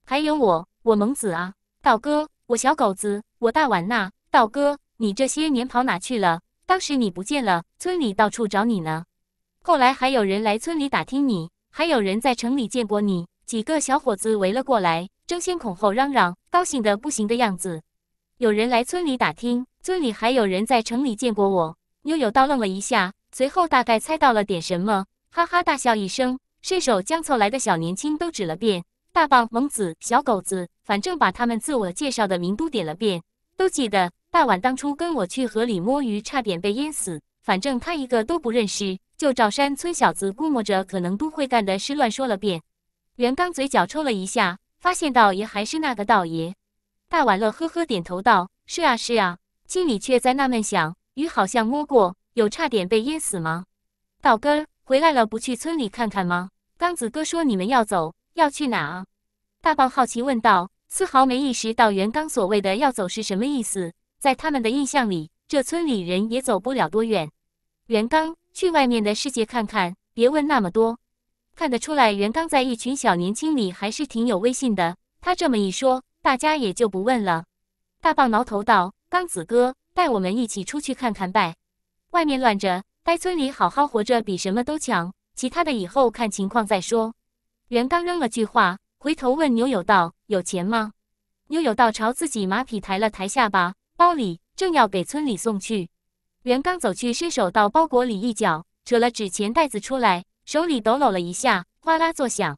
还有我，我蒙子啊。道哥，我小狗子，我大碗呐。道哥，你这些年跑哪去了？当时你不见了，村里到处找你呢。后来还有人来村里打听你，还有人在城里见过你。几个小伙子围了过来。”争先恐后嚷嚷，高兴的不行的样子。有人来村里打听，村里还有人在城里见过我。妞妞倒愣了一下，随后大概猜到了点什么，哈哈大笑一声，伸手将凑来的小年轻都指了遍：大棒、猛子、小狗子，反正把他们自我介绍的名都点了遍，都记得。大碗当初跟我去河里摸鱼，差点被淹死。反正他一个都不认识，就照山村小子估摸着可能都会干的事乱说了遍。袁刚嘴角抽了一下。发现道爷还是那个道爷，大碗乐呵呵点头道：“是啊，是啊。”心里却在纳闷想：鱼好像摸过，有差点被淹死吗？道哥回来了，不去村里看看吗？刚子哥说你们要走，要去哪？啊？大棒好奇问道，丝毫没意识到袁刚所谓的要走是什么意思。在他们的印象里，这村里人也走不了多远。袁刚去外面的世界看看，别问那么多。看得出来，袁刚在一群小年轻里还是挺有威信的。他这么一说，大家也就不问了。大棒挠头道：“刚子哥，带我们一起出去看看呗。外面乱着，待村里好好活着比什么都强。其他的以后看情况再说。”袁刚扔了句话，回头问牛有道：“有钱吗？”牛有道朝自己马匹抬了抬下巴，包里正要给村里送去，袁刚走去，伸手到包裹里一角，扯了纸钱袋子出来。手里抖搂了一下，哗啦作响，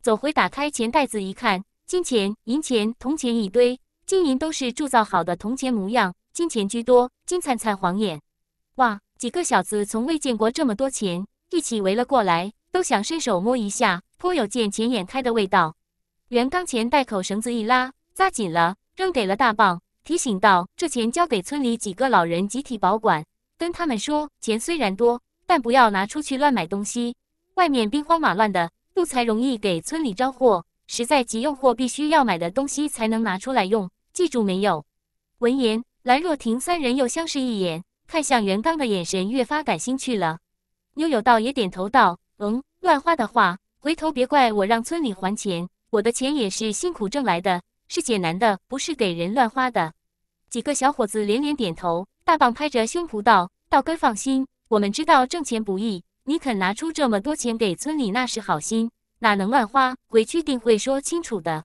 走回打开钱袋子一看，金钱、银钱、铜钱一堆，金银都是铸造好的铜钱模样，金钱居多，金灿灿晃眼。哇！几个小子从未见过这么多钱，一起围了过来，都想伸手摸一下，颇有见钱眼开的味道。袁刚钱袋口绳子一拉，扎紧了，扔给了大棒，提醒道：“这钱交给村里几个老人集体保管，跟他们说，钱虽然多，但不要拿出去乱买东西。”外面兵荒马乱的，不才容易给村里招祸。实在急用货，必须要买的东西才能拿出来用。记住没有？闻言，兰若婷三人又相视一眼，看向袁刚的眼神越发感兴趣了。妞有道也点头道：“嗯，乱花的话，回头别怪我让村里还钱。我的钱也是辛苦挣来的，是解难的，不是给人乱花的。”几个小伙子连连点头。大棒拍着胸脯道：“道哥放心，我们知道挣钱不易。”你肯拿出这么多钱给村里，那是好心，哪能乱花？回去定会说清楚的。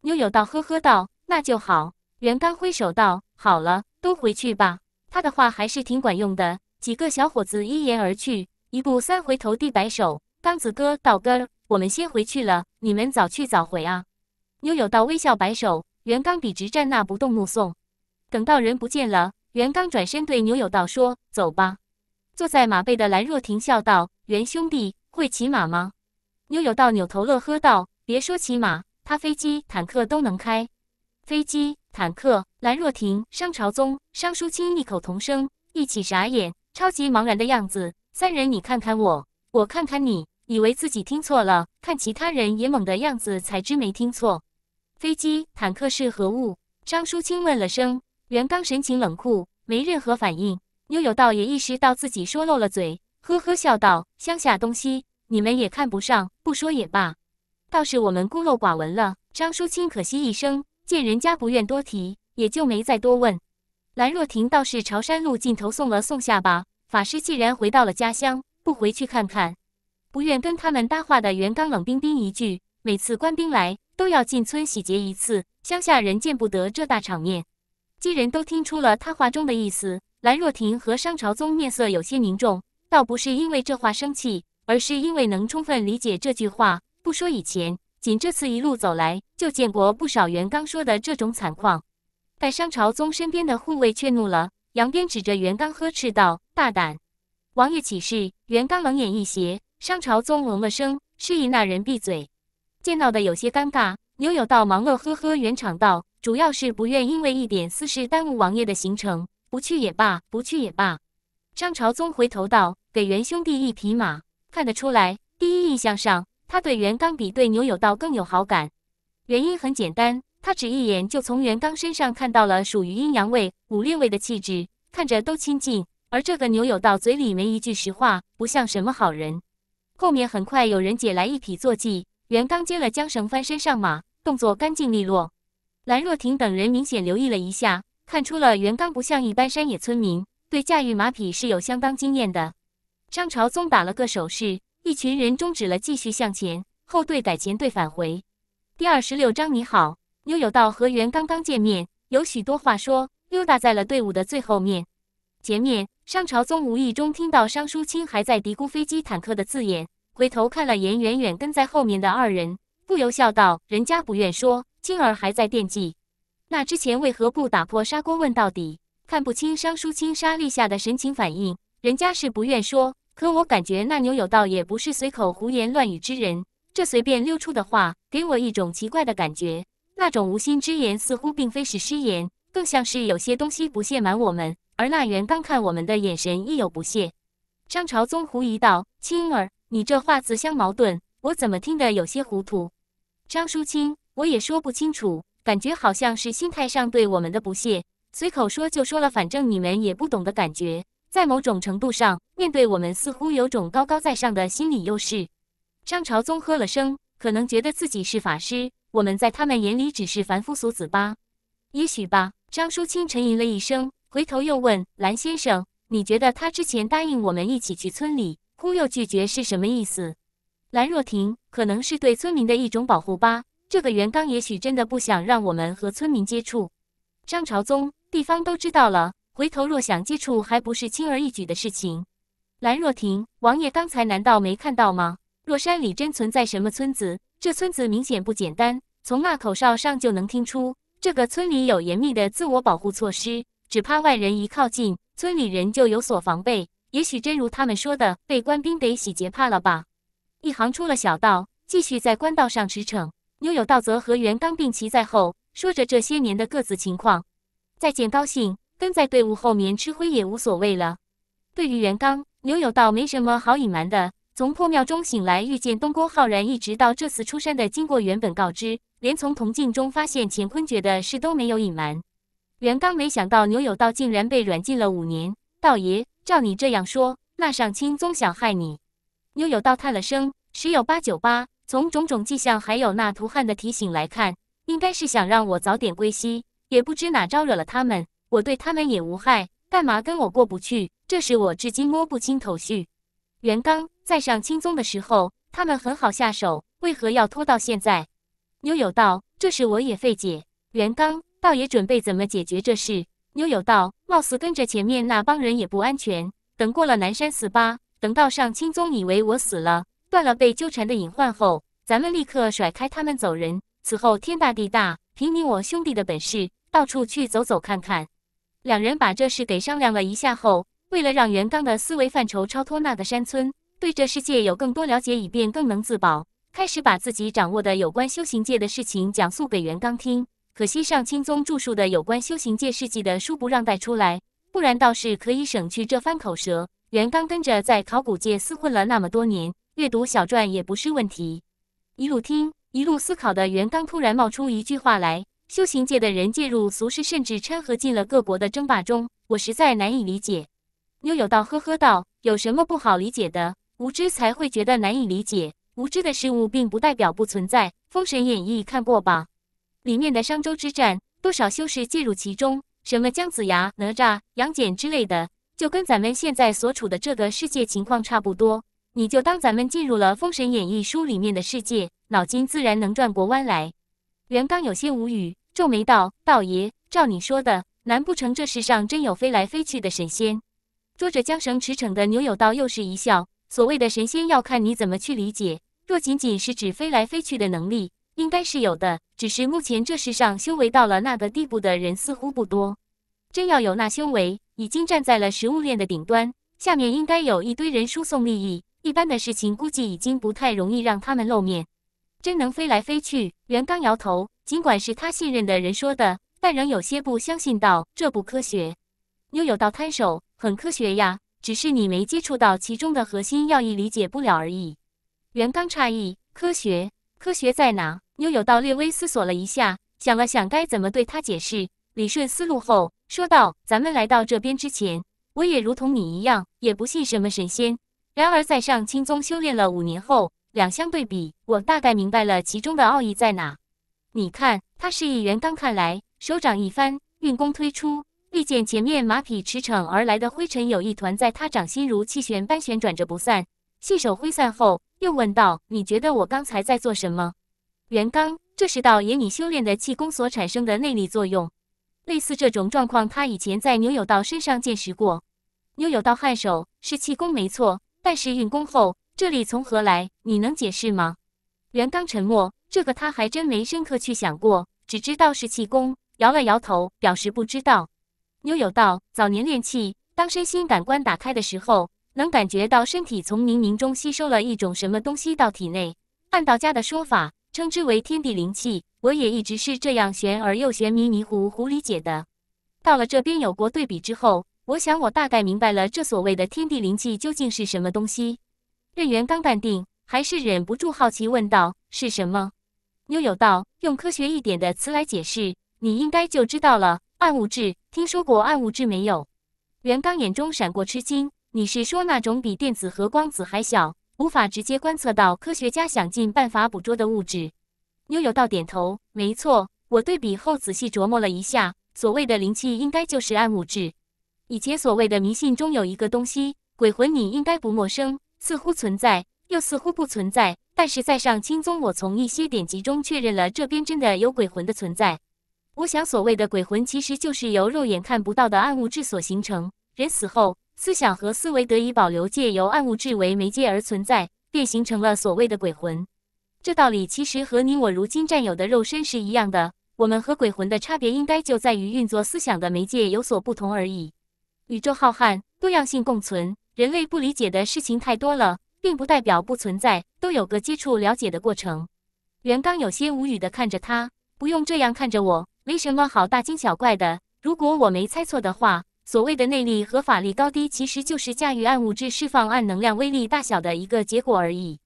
牛有道呵呵道：“那就好。”袁刚挥手道：“好了，都回去吧。”他的话还是挺管用的。几个小伙子依言而去，一步三回头地摆手。刚子哥、道哥，我们先回去了，你们早去早回啊。牛有道微笑摆手，袁刚笔直站那不动，目送。等到人不见了，袁刚转身对牛有道说：“走吧。”坐在马背的兰若婷笑道：“袁兄弟会骑马吗？”妞有道扭头乐呵道：“别说骑马，他飞机、坦克都能开。”飞机、坦克，兰若婷、商朝宗、商书清异口同声，一起傻眼，超级茫然的样子。三人你看看我，我看看你，以为自己听错了，看其他人也懵的样子，才知没听错。飞机、坦克是何物？张书清问了声。袁刚神情冷酷，没任何反应。妞有道也意识到自己说漏了嘴，呵呵笑道：“乡下东西你们也看不上，不说也罢。倒是我们孤陋寡闻了。”张淑清可惜一声，见人家不愿多提，也就没再多问。兰若婷倒是朝山路尽头送了送下巴。法师既然回到了家乡，不回去看看，不愿跟他们搭话的袁刚冷冰冰一句：“每次官兵来，都要进村洗劫一次，乡下人见不得这大场面。”几人都听出了他话中的意思。兰若亭和商朝宗面色有些凝重，倒不是因为这话生气，而是因为能充分理解这句话。不说以前，仅这次一路走来，就见过不少袁刚说的这种惨况。但商朝宗身边的护卫却怒了，扬鞭指着袁刚呵斥道：“大胆，王爷起誓。袁刚冷眼一斜，商朝宗嗯了声，示意那人闭嘴。见闹得有些尴尬，牛有道忙乐呵呵圆场道：“主要是不愿因为一点私事耽误王爷的行程。”不去也罢，不去也罢。张朝宗回头道：“给袁兄弟一匹马。”看得出来，第一印象上，他对袁刚比对牛有道更有好感。原因很简单，他只一眼就从袁刚身上看到了属于阴阳位、武烈位的气质，看着都亲近。而这个牛有道嘴里没一句实话，不像什么好人。后面很快有人解来一匹坐骑，袁刚接了缰绳，翻身上马，动作干净利落。兰若婷等人明显留意了一下。看出了袁刚不像一般山野村民，对驾驭马匹是有相当经验的。商朝宗打了个手势，一群人终止了继续向前，后队改前队返回。第二十六章，你好，妞有道和袁刚刚见面，有许多话说，溜达在了队伍的最后面。前面，商朝宗无意中听到商书清还在嘀咕飞机坦克的字眼，回头看了眼远远跟在后面的二人，不由笑道：“人家不愿说，青儿还在惦记。”那之前为何不打破砂锅问到底？看不清张叔清沙立下的神情反应，人家是不愿说。可我感觉那牛有道也不是随口胡言乱语之人，这随便溜出的话，给我一种奇怪的感觉。那种无心之言，似乎并非是失言，更像是有些东西不屑瞒我们。而那元刚看我们的眼神亦有不屑。张朝宗狐疑道：“青儿，你这话自相矛盾，我怎么听得有些糊涂？”张叔清，我也说不清楚。感觉好像是心态上对我们的不屑，随口说就说了，反正你们也不懂的感觉。在某种程度上，面对我们似乎有种高高在上的心理优势。张朝宗呵了声，可能觉得自己是法师，我们在他们眼里只是凡夫俗子吧？也许吧。张淑清沉吟了一声，回头又问蓝先生：“你觉得他之前答应我们一起去村里，忽又拒绝是什么意思？”蓝若婷：“可能是对村民的一种保护吧。”这个袁刚也许真的不想让我们和村民接触。张朝宗，地方都知道了，回头若想接触，还不是轻而易举的事情。兰若亭，王爷刚才难道没看到吗？若山里真存在什么村子，这村子明显不简单，从那口哨上就能听出，这个村里有严密的自我保护措施，只怕外人一靠近，村里人就有所防备。也许真如他们说的，被官兵给洗劫怕了吧？一行出了小道，继续在官道上驰骋。牛有道则和袁刚并齐在后，说着这些年的各自情况。再见高兴，跟在队伍后面吃灰也无所谓了。对于袁刚，牛有道没什么好隐瞒的。从破庙中醒来，遇见东宫浩然，一直到这次出山的经过，原本告知，连从铜镜中发现乾坤诀的事都没有隐瞒。袁刚没想到牛有道竟然被软禁了五年。道爷，照你这样说，那上清宗想害你？牛有道叹了声，十有八九八。从种种迹象，还有那图汉的提醒来看，应该是想让我早点归西。也不知哪招惹了他们，我对他们也无害，干嘛跟我过不去？这时我至今摸不清头绪。袁刚在上青宗的时候，他们很好下手，为何要拖到现在？妞有道，这事我也费解。袁刚倒也准备怎么解决这事？妞有道，貌似跟着前面那帮人也不安全。等过了南山四八，等到上青宗以为我死了。断了被纠缠的隐患后，咱们立刻甩开他们走人。此后天大地大，凭你我兄弟的本事，到处去走走看看。两人把这事给商量了一下后，为了让袁刚的思维范畴超脱那个山村，对这世界有更多了解，以便更能自保，开始把自己掌握的有关修行界的事情讲述给袁刚听。可惜上清宗著述的有关修行界事迹的书不让带出来，不然倒是可以省去这番口舌。袁刚跟着在考古界厮混了那么多年。阅读小传也不是问题，一路听一路思考的袁刚突然冒出一句话来：“修行界的人介入俗世，甚至掺和进了各国的争霸中，我实在难以理解。”妞有道呵呵道：“有什么不好理解的？无知才会觉得难以理解。无知的事物并不代表不存在。《封神演义》看过吧？里面的商周之战，多少修士介入其中，什么姜子牙、哪吒、杨戬之类的，就跟咱们现在所处的这个世界情况差不多。”你就当咱们进入了《封神演义》书里面的世界，脑筋自然能转过弯来。袁刚有些无语，皱眉道：“道爷，照你说的，难不成这世上真有飞来飞去的神仙？”捉着缰绳驰骋的牛有道又是一笑：“所谓的神仙，要看你怎么去理解。若仅仅是指飞来飞去的能力，应该是有的。只是目前这世上修为到了那个地步的人似乎不多。真要有那修为，已经站在了食物链的顶端，下面应该有一堆人输送利益。”一般的事情估计已经不太容易让他们露面，真能飞来飞去？袁刚摇头，尽管是他信任的人说的，但仍有些不相信，道：“这不科学。”妞有道摊手：“很科学呀，只是你没接触到其中的核心要义，理解不了而已。”袁刚诧异：“科学？科学在哪？”妞有道略微思索了一下，想了想该怎么对他解释，理顺思路后说道：“咱们来到这边之前，我也如同你一样，也不信什么神仙。”然而在上清宗修炼了五年后，两相对比，我大概明白了其中的奥义在哪。你看，他示意袁刚，看来手掌一翻，运功推出，遇见前面马匹驰骋而来的灰尘有一团，在他掌心如气旋般旋转着不散。细手挥散后，又问道：“你觉得我刚才在做什么？”袁刚：“这是道爷你修炼的气功所产生的内力作用。类似这种状况，他以前在牛有道身上见识过。”牛有道颔首：“是气功没错。”但是运功后，这里从何来？你能解释吗？袁刚沉默，这个他还真没深刻去想过，只知道是气功，摇了摇头，表示不知道。妞友道：早年练气，当身心感官打开的时候，能感觉到身体从冥冥中吸收了一种什么东西到体内。按道家的说法，称之为天地灵气。我也一直是这样玄而又玄、迷迷糊糊理解的。到了这边，有过对比之后。我想，我大概明白了这所谓的天地灵气究竟是什么东西。任元刚淡定，还是忍不住好奇问道：“是什么？”妞有道用科学一点的词来解释，你应该就知道了。暗物质，听说过暗物质没有？元刚眼中闪过吃惊：“你是说那种比电子和光子还小，无法直接观测到，科学家想尽办法捕捉的物质？”妞有道点头：“没错，我对比后仔细琢磨了一下，所谓的灵气应该就是暗物质。”以前所谓的迷信中有一个东西，鬼魂，你应该不陌生，似乎存在，又似乎不存在。但是在上清宗，我从一些典籍中确认了，这边真的有鬼魂的存在。我想，所谓的鬼魂其实就是由肉眼看不到的暗物质所形成。人死后，思想和思维得以保留，借由暗物质为媒介而存在，便形成了所谓的鬼魂。这道理其实和你我如今占有的肉身是一样的。我们和鬼魂的差别应该就在于运作思想的媒介有所不同而已。宇宙浩瀚，多样性共存，人类不理解的事情太多了，并不代表不存在，都有个接触了解的过程。袁刚有些无语的看着他，不用这样看着我，没什么好大惊小怪的。如果我没猜错的话，所谓的内力和法力高低，其实就是驾驭暗物质释放暗能量威力大小的一个结果而已。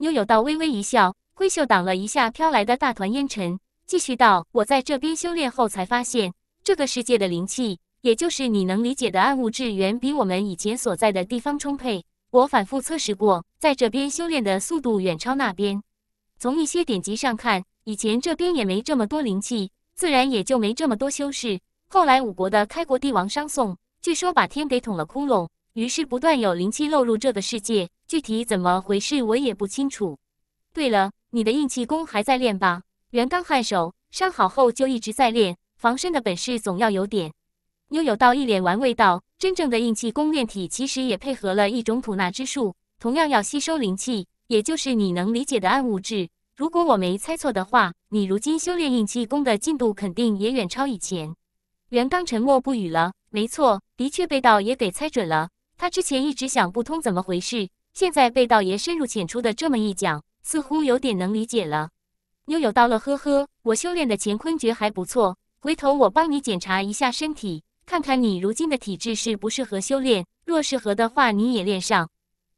牛有道微微一笑，挥袖挡了一下飘来的大团烟尘，继续道：“我在这边修炼后才发现，这个世界的灵气。”也就是你能理解的暗物质远比我们以前所在的地方充沛。我反复测试过，在这边修炼的速度远超那边。从一些典籍上看，以前这边也没这么多灵气，自然也就没这么多修士。后来五国的开国帝王商颂，据说把天给捅了窟窿，于是不断有灵气漏入这个世界。具体怎么回事我也不清楚。对了，你的硬气功还在练吧？元刚颔首，伤好后就一直在练，防身的本事总要有点。妞有道一脸玩味道，真正的硬气功练体其实也配合了一种吐纳之术，同样要吸收灵气，也就是你能理解的暗物质。如果我没猜错的话，你如今修炼硬气功的进度肯定也远超以前。元刚沉默不语了。没错，的确被道爷给猜准了。他之前一直想不通怎么回事，现在被道爷深入浅出的这么一讲，似乎有点能理解了。妞有道了呵呵，我修炼的乾坤诀还不错，回头我帮你检查一下身体。看看你如今的体质适不适合修炼，若适合的话，你也练上。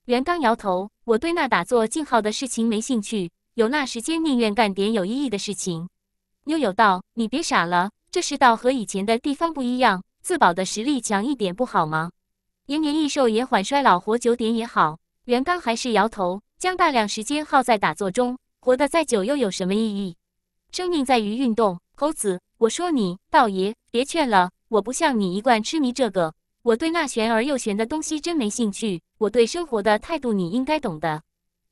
袁刚摇头，我对那打坐静号的事情没兴趣，有那时间宁愿干点有意义的事情。妞友道，你别傻了，这世道和以前的地方不一样，自保的实力强一点不好吗？延年益寿，延缓衰老，活久点也好。袁刚还是摇头，将大量时间耗在打坐中，活得再久又有什么意义？生命在于运动，猴子，我说你，道爷别劝了。我不像你一贯痴迷这个，我对那玄而又玄的东西真没兴趣。我对生活的态度，你应该懂的。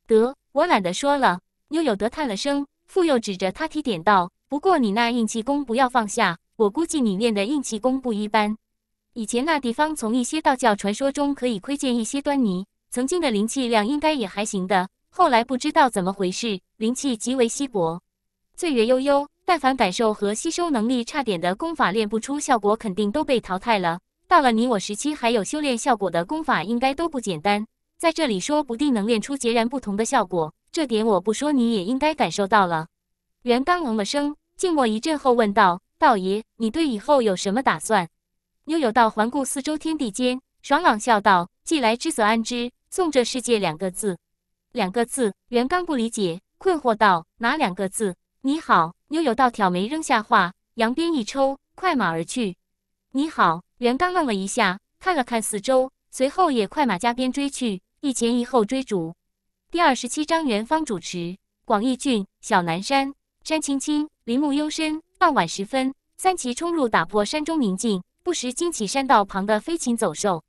得，我懒得说了。牛有得叹了声，复又指着他提点道：“不过你那硬气功不要放下，我估计你练的硬气功不一般。以前那地方从一些道教传说中可以窥见一些端倪，曾经的灵气量应该也还行的。后来不知道怎么回事，灵气极为稀薄。”岁月悠悠。但凡感受和吸收能力差点的功法练不出效果，肯定都被淘汰了。到了你我时期，还有修炼效果的功法，应该都不简单。在这里，说不定能练出截然不同的效果。这点我不说，你也应该感受到了。袁刚嗯了声，静默一阵后问道：“道爷，你对以后有什么打算？”妞有道环顾四周天地间，爽朗笑道：“既来之，则安之。送这世界两个字，两个字。”袁刚不理解，困惑道：“哪两个字？”你好，妞有道挑眉扔下话，扬鞭一抽，快马而去。你好，袁刚愣了一下，看了看四周，随后也快马加鞭追去，一前一后追逐。第二十七章，元芳主持，广义郡小南山，山青青，林木幽深。傍晚时分，三骑冲入，打破山中宁静，不时惊起山道旁的飞禽走兽。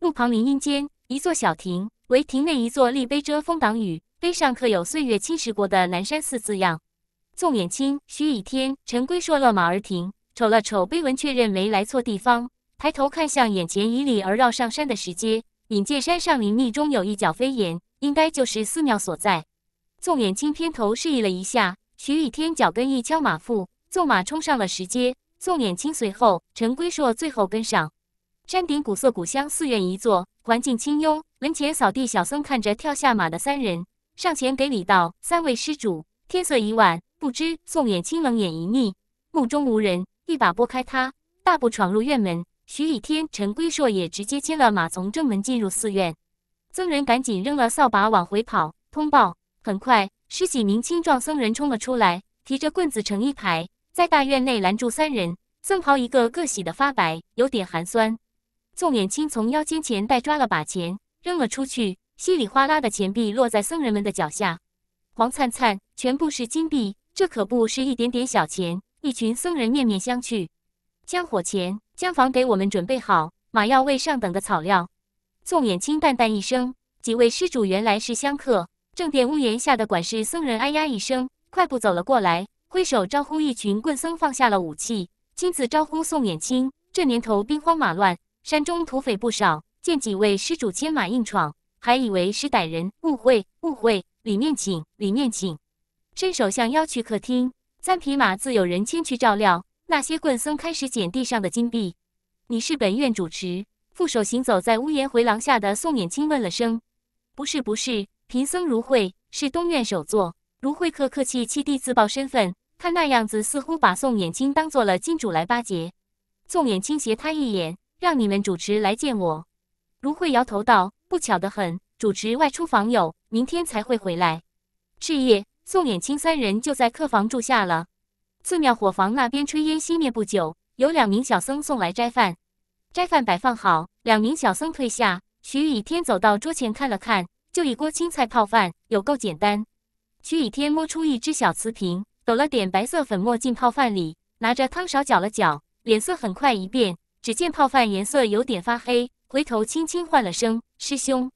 路旁林荫间，一座小亭，为亭内一座立碑遮风挡雨，碑上刻有岁月侵蚀过的南山四字样。宋远清、徐以天，陈规硕勒马而停，瞅了瞅碑文，确认没来错地方，抬头看向眼前迤逦而绕上山的石阶，引见山上林密中有一角飞檐，应该就是寺庙所在。宋远清偏头示意了一下，徐以天脚跟一敲马腹，纵马冲上了石阶。宋远清随后，陈规硕最后跟上。山顶古色古香，寺院一座，环境清幽。门前扫地小僧看着跳下马的三人，上前给礼道：“三位施主，天色已晚。”不知宋衍清冷眼一睨，目中无人，一把拨开他，大步闯入院门。徐以天、陈归硕也直接牵了马从正门进入寺院。僧人赶紧扔了扫把往回跑通报。很快，十几名青壮僧人冲了出来，提着棍子成一排，在大院内拦住三人。僧袍一个个洗得发白，有点寒酸。宋衍清从腰间钱袋抓了把钱，扔了出去，稀里哗啦的钱币落在僧人们的脚下，黄灿灿，全部是金币。这可不是一点点小钱！一群僧人面面相觑。香火钱、将房给我们准备好，马要喂上等的草料。宋远清淡淡一声：“几位施主原来是香客。”正殿屋檐下的管事僧人哎呀一声，快步走了过来，挥手招呼一群棍僧放下了武器，亲自招呼宋远清。这年头兵荒马乱，山中土匪不少，见几位施主牵马硬闯，还以为是歹人，误会，误会，里面请，里面请。伸手向腰去客厅，三匹马自有人牵去照料。那些棍僧开始捡地上的金币。你是本院主持？负手行走在屋檐回廊下的宋远清问了声：“不是，不是，贫僧如慧，是东院首座。”如慧客客气气地自报身份，看那样子似乎把宋远清当做了金主来巴结。宋远清斜他一眼，让你们主持来见我。如慧摇头道：“不巧得很，主持外出访友，明天才会回来。”是夜。宋远清三人就在客房住下了。寺庙火房那边炊烟熄灭不久，有两名小僧送来斋饭。斋饭摆放好，两名小僧退下。徐雨天走到桌前看了看，就一锅青菜泡饭，有够简单。徐雨天摸出一只小瓷瓶，抖了点白色粉末进泡饭里，拿着汤勺搅了搅，脸色很快一变。只见泡饭颜色有点发黑，回头轻轻唤了声：“师兄。”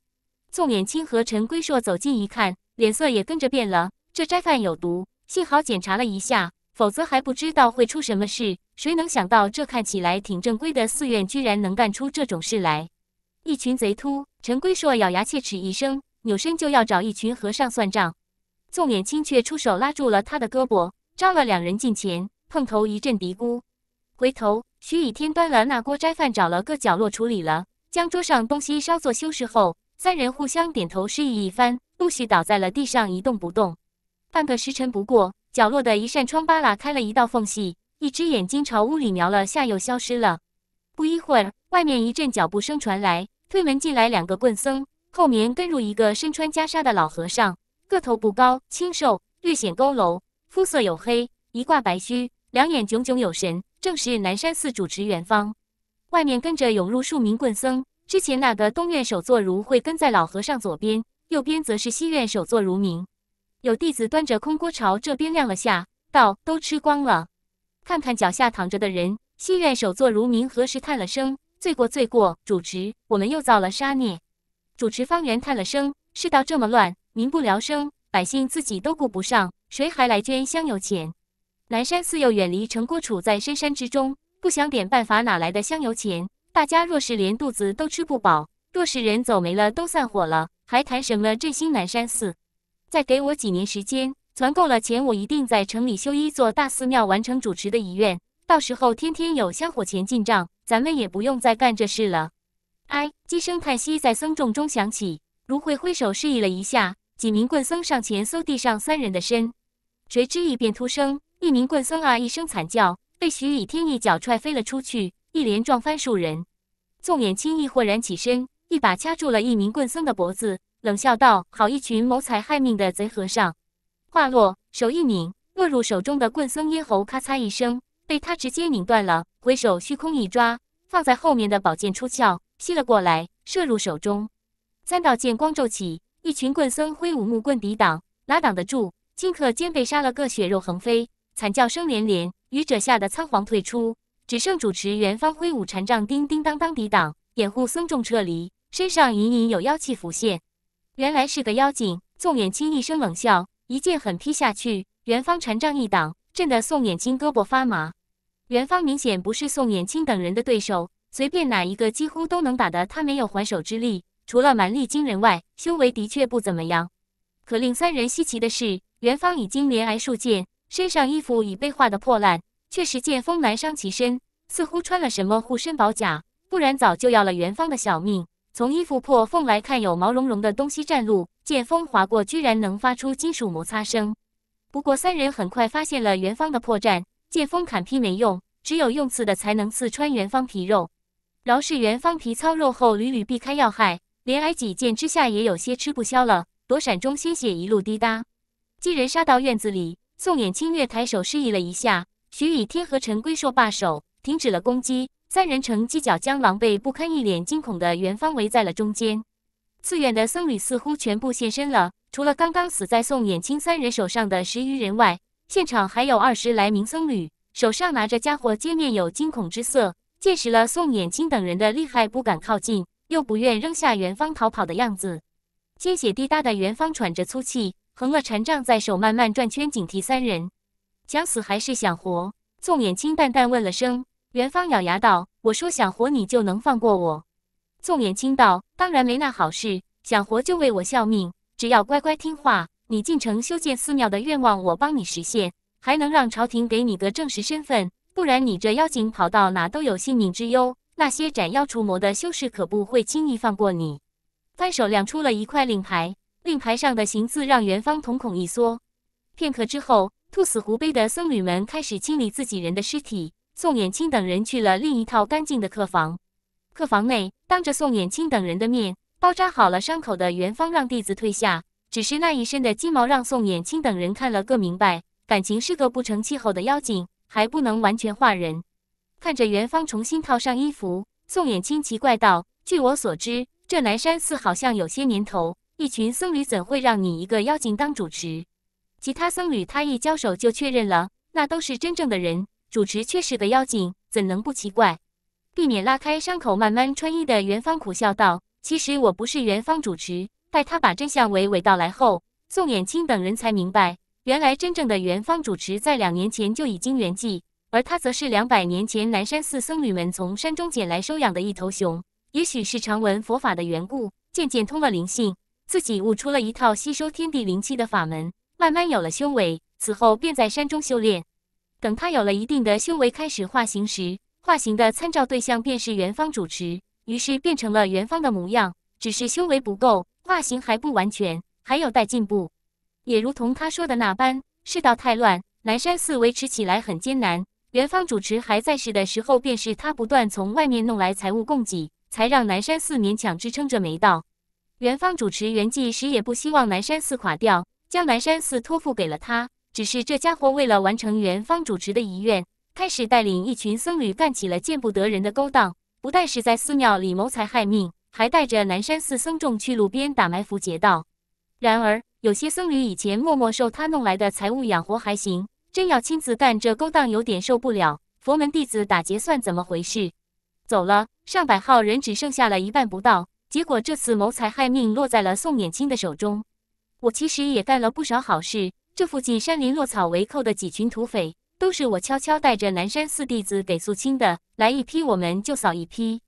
宋远清和陈归硕走近一看，脸色也跟着变了。这斋饭有毒，幸好检查了一下，否则还不知道会出什么事。谁能想到这看起来挺正规的寺院，居然能干出这种事来？一群贼秃！陈规硕咬牙切齿一声，扭身就要找一群和尚算账。宋远清却出手拉住了他的胳膊，招了两人近前，碰头一阵嘀咕。回头，徐以天端了那锅斋饭，找了个角落处理了。将桌上东西稍作修饰后，三人互相点头示意一番，陆续倒在了地上，一动不动。半个时辰不过，角落的一扇窗扒拉开了一道缝隙，一只眼睛朝屋里瞄了下，又消失了。不一会儿，外面一阵脚步声传来，推门进来两个棍僧，后面跟入一个身穿袈裟的老和尚，个头不高，清瘦，略显佝偻，肤色黝黑，一挂白须，两眼炯炯有神，正是南山寺主持元方。外面跟着涌入数名棍僧，之前那个东院首座如会跟在老和尚左边，右边则是西院首座如明。有弟子端着空锅朝这边亮了下，道：“都吃光了。”看看脚下躺着的人，西院首座如明何时叹了声：“罪过，罪过！”主持，我们又造了杀孽。主持方圆叹了声：“世道这么乱，民不聊生，百姓自己都顾不上，谁还来捐香油钱？”南山寺又远离城郭，处在深山之中，不想点办法哪来的香油钱？大家若是连肚子都吃不饱，若是人走没了都散伙了，还谈什么振兴南山寺？再给我几年时间，攒够了钱，我一定在城里修一座大寺庙，完成主持的遗愿。到时候天天有香火钱进账，咱们也不用再干这事了。唉，几声叹息在僧众中响起。如慧挥手示意了一下，几名棍僧上前搜地上三人的身。谁知异变突生，一名棍僧啊一声惨叫，被徐以天一脚踹飞了出去，一连撞翻数人。纵眼轻易豁然起身，一把掐住了一名棍僧的脖子。冷笑道：“好一群谋财害命的贼和尚！”话落，手一拧，落入手中的棍僧咽喉，咔嚓一声，被他直接拧断了。回首虚空一抓，放在后面的宝剑出鞘，吸了过来，射入手中。三道剑光骤起，一群棍僧挥舞木棍抵挡，哪挡得住？顷刻间被杀了个血肉横飞，惨叫声连连。愚者吓得仓皇退出，只剩主持元方挥舞禅杖，叮叮当当抵挡，掩护僧众撤离，身上隐隐有妖气浮现。原来是个妖精，宋远清一声冷笑，一剑狠劈下去，元芳禅杖一挡，震得宋远清胳膊发麻。元芳明显不是宋远清等人的对手，随便哪一个几乎都能打得他没有还手之力。除了蛮力惊人外，修为的确不怎么样。可令三人稀奇的是，元芳已经连挨数剑，身上衣服已被划得破烂，却是剑锋难伤其身，似乎穿了什么护身宝甲，不然早就要了元芳的小命。从衣服破缝来看，有毛茸茸的东西站路。剑锋划过，居然能发出金属摩擦声。不过三人很快发现了元芳的破绽，剑锋砍劈没用，只有用刺的才能刺穿元芳皮肉。饶是元芳皮糙肉厚，屡屡避开要害，连挨几剑之下也有些吃不消了，躲闪中鲜血一路滴答。几人杀到院子里，宋衍清月抬手示意了一下，许以天和陈龟说罢手，停止了攻击。三人乘犄角，将狼狈不堪、一脸惊恐的元芳围在了中间。寺院的僧侣似乎全部现身了，除了刚刚死在宋衍清三人手上的十余人外，现场还有二十来名僧侣，手上拿着家伙，皆面有惊恐之色，见识了宋衍清等人的厉害，不敢靠近，又不愿扔下元芳逃跑的样子。鲜血滴答的元芳喘着粗气，横了禅杖在手，慢慢转圈，警惕三人，想死还是想活？宋衍清淡淡问了声。元芳咬牙道：“我说想活，你就能放过我？”宋延清道：“当然没那好事。想活就为我效命，只要乖乖听话。你进城修建寺庙的愿望，我帮你实现，还能让朝廷给你个正式身份。不然你这妖精跑到哪都有性命之忧。那些斩妖除魔的修士可不会轻易放过你。”翻手亮出了一块令牌，令牌上的行字让元芳瞳孔一缩。片刻之后，兔死狐悲的僧侣们开始清理自己人的尸体。宋远清等人去了另一套干净的客房。客房内，当着宋远清等人的面，包扎好了伤口的元芳让弟子退下。只是那一身的鸡毛，让宋远清等人看了个明白，感情是个不成气候的妖精，还不能完全化人。看着元芳重新套上衣服，宋远清奇怪道：“据我所知，这南山寺好像有些年头，一群僧侣怎会让你一个妖精当主持？其他僧侣，他一交手就确认了，那都是真正的人。”主持却是个妖精，怎能不奇怪？避免拉开伤口，慢慢穿衣的元芳苦笑道：“其实我不是元芳主持。”待他把真相娓娓道来后，宋远清等人才明白，原来真正的元芳主持在两年前就已经圆寂，而他则是两百年前南山寺僧侣们从山中捡来收养的一头熊。也许是常闻佛法的缘故，渐渐通了灵性，自己悟出了一套吸收天地灵气的法门，慢慢有了修为。此后便在山中修炼。等他有了一定的修为开始化形时，化形的参照对象便是元方主持，于是变成了元方的模样，只是修为不够，化形还不完全，还有待进步。也如同他说的那般，世道太乱，南山寺维持起来很艰难。元芳主持还在世的时候，便是他不断从外面弄来财物供给，才让南山寺勉强支撑着没到元芳主持圆寂时，也不希望南山寺垮掉，将南山寺托付给了他。只是这家伙为了完成元芳主持的遗愿，开始带领一群僧侣干起了见不得人的勾当。不但是在寺庙里谋财害命，还带着南山寺僧众去路边打埋伏劫道。然而，有些僧侣以前默默受他弄来的财物养活还行，真要亲自干这勾当有点受不了。佛门弟子打劫算怎么回事？走了上百号人，只剩下了一半不到。结果这次谋财害命落在了宋勉清的手中。我其实也干了不少好事。这附近山林落草为寇的几群土匪，都是我悄悄带着南山四弟子给肃清的。来一批我们就扫一批。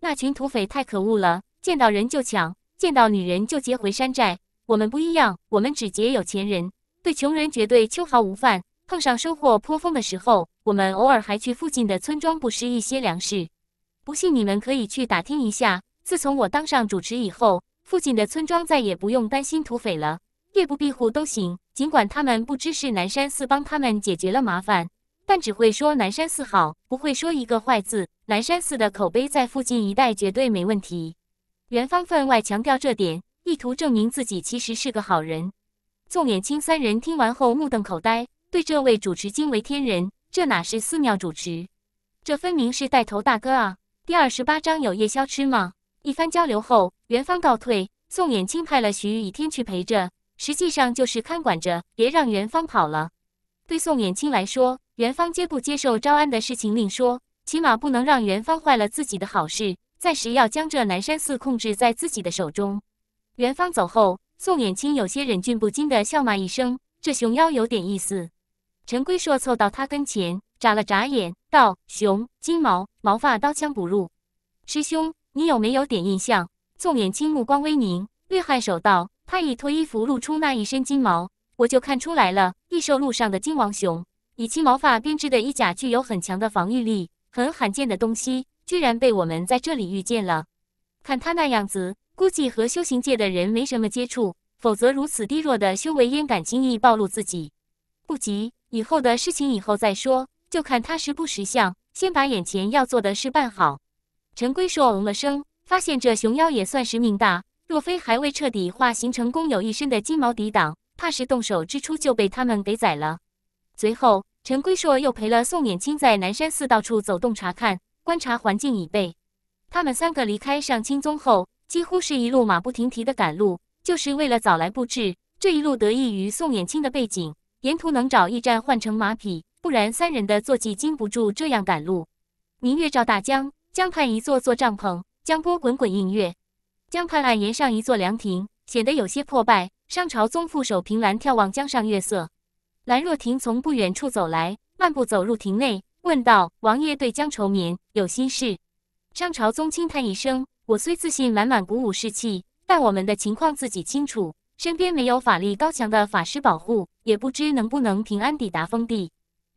那群土匪太可恶了，见到人就抢，见到女人就劫回山寨。我们不一样，我们只劫有钱人，对穷人绝对秋毫无犯。碰上收获颇丰的时候，我们偶尔还去附近的村庄布施一些粮食。不信你们可以去打听一下。自从我当上主持以后，附近的村庄再也不用担心土匪了，夜不闭户都行。尽管他们不知是南山寺帮他们解决了麻烦，但只会说南山寺好，不会说一个坏字。南山寺的口碑在附近一带绝对没问题。元芳分外强调这点，意图证明自己其实是个好人。宋远清三人听完后目瞪口呆，对这位主持惊为天人。这哪是寺庙主持？这分明是带头大哥啊！第二十八章有夜宵吃吗？一番交流后，元芳告退，宋远清派了徐雨天去陪着。实际上就是看管着，别让元芳跑了。对宋远清来说，元芳接不接受招安的事情另说，起码不能让元芳坏了自己的好事。暂时要将这南山寺控制在自己的手中。元芳走后，宋远清有些忍俊不禁地笑骂一声：“这熊妖有点意思。”陈规硕凑到他跟前，眨了眨眼，道：“熊金毛毛发刀枪不入，师兄，你有没有点印象？”宋远清目光微凝，略颔首道。他一脱衣服，露出那一身金毛，我就看出来了。异兽路上的金王熊，以其毛发编织的衣甲，具有很强的防御力，很罕见的东西，居然被我们在这里遇见了。看他那样子，估计和修行界的人没什么接触，否则如此低弱的修为，焉敢轻易暴露自己？不急，以后的事情以后再说，就看他识不识相，先把眼前要做的事办好。陈规说：“嗯了声，发现这熊妖也算是命大。”若非还未彻底化形成公有，一身的金毛抵挡，怕是动手之初就被他们给宰了。随后，陈归硕又陪了宋远清在南山寺到处走动查看，观察环境以备。他们三个离开上清宗后，几乎是一路马不停蹄的赶路，就是为了早来布置。这一路得益于宋远清的背景，沿途能找驿站换乘马匹，不然三人的坐骑经不住这样赶路。明月照大江，江畔一座座帐篷，江波滚滚映月。江畔岸沿上一座凉亭，显得有些破败。商朝宗副手凭栏，眺望江上月色。兰若亭从不远处走来，漫步走入亭内，问道：“王爷对江愁眠有心事？”商朝宗轻叹一声：“我虽自信满满，鼓舞士气，但我们的情况自己清楚。身边没有法力高强的法师保护，也不知能不能平安抵达封地。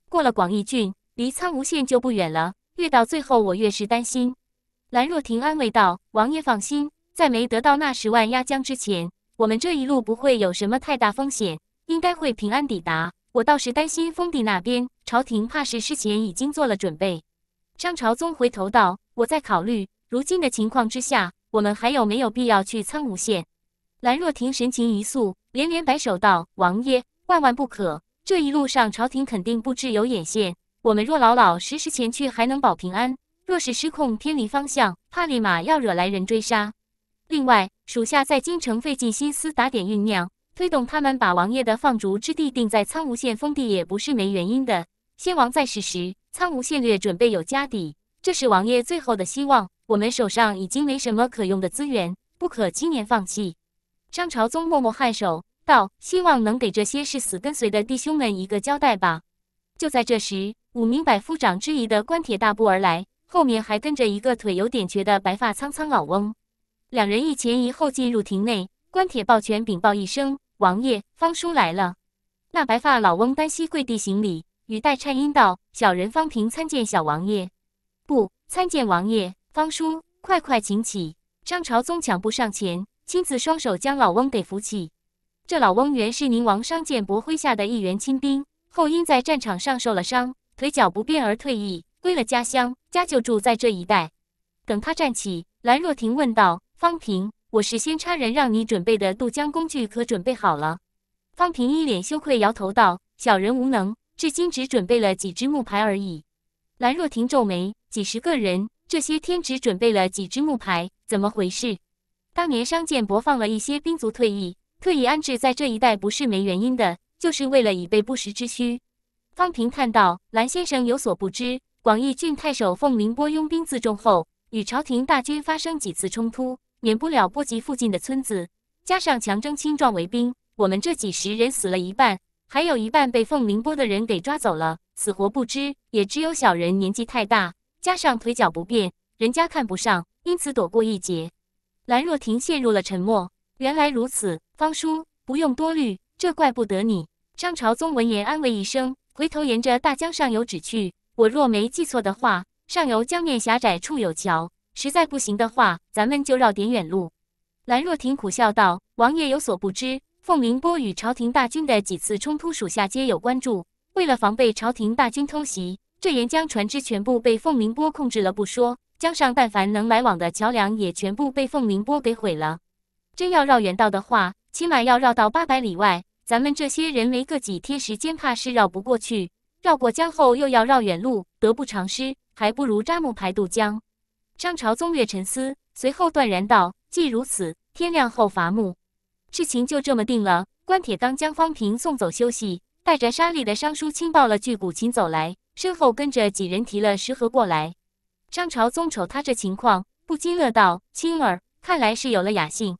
过了广义郡，离苍梧县就不远了。越到最后，我越是担心。”兰若亭安慰道：“王爷放心。”在没得到那十万压江之前，我们这一路不会有什么太大风险，应该会平安抵达。我倒是担心封地那边，朝廷怕是事前已经做了准备。张朝宗回头道：“我在考虑，如今的情况之下，我们还有没有必要去苍梧县？”兰若亭神情一肃，连连摆手道：“王爷，万万不可！这一路上朝廷肯定布置有眼线，我们若老老实实前去，还能保平安；若是失控偏离方向，怕立马要惹来人追杀。”另外，属下在京城费尽心思打点酝酿，推动他们把王爷的放逐之地定在苍梧县封地，也不是没原因的。先王在世时，苍梧县略准备有家底，这是王爷最后的希望。我们手上已经没什么可用的资源，不可轻言放弃。张朝宗默默颔首道：“希望能给这些誓死跟随的弟兄们一个交代吧。”就在这时，五名百夫长之一的关铁大步而来，后面还跟着一个腿有点瘸的白发苍苍老翁。两人一前一后进入亭内，关铁抱拳禀报一声：“王爷，方叔来了。”那白发老翁单膝跪地行礼，语带颤音道：“小人方平参见小王爷，不参见王爷，方叔，快快请起。”商朝宗抢步上前，亲自双手将老翁给扶起。这老翁原是宁王商建伯麾下的一员亲兵，后因在战场上受了伤，腿脚不便而退役，归了家乡，家就住在这一带。等他站起，兰若亭问道。方平，我是先差人让你准备的渡江工具，可准备好了？方平一脸羞愧，摇头道：“小人无能，至今只准备了几只木牌而已。”兰若婷皱眉：“几十个人，这些天只准备了几只木牌，怎么回事？”当年商建伯放了一些兵卒退役，特意安置在这一带，不是没原因的，就是为了以备不时之需。方平叹道：“兰先生有所不知，广义郡太守奉凌波拥兵自重后，与朝廷大军发生几次冲突。”免不了波及附近的村子，加上强征青壮为兵，我们这几十人死了一半，还有一半被凤鸣波的人给抓走了，死活不知。也只有小人年纪太大，加上腿脚不便，人家看不上，因此躲过一劫。兰若亭陷入了沉默。原来如此，方叔不用多虑，这怪不得你。张朝宗闻言安慰一声，回头沿着大江上游指去。我若没记错的话，上游江面狭窄处有桥。实在不行的话，咱们就绕点远路。”兰若婷苦笑道，“王爷有所不知，凤鸣波与朝廷大军的几次冲突，属下皆有关注。为了防备朝廷大军偷袭，这沿江船只全部被凤鸣波控制了不说，江上但凡能来往的桥梁也全部被凤鸣波给毁了。真要绕远道的话，起码要绕到八百里外，咱们这些人没个几天时间，怕是绕不过去。绕过江后又要绕远路，得不偿失，还不如扎木排渡江。”商朝宗略沉思，随后断然道：“既如此，天亮后伐木，事情就这么定了。”关铁刚将方平送走休息，带着沙里的商叔清抱了具古琴走来，身后跟着几人提了石盒过来。张朝宗瞅他这情况，不禁乐道：“青儿，看来是有了雅兴。”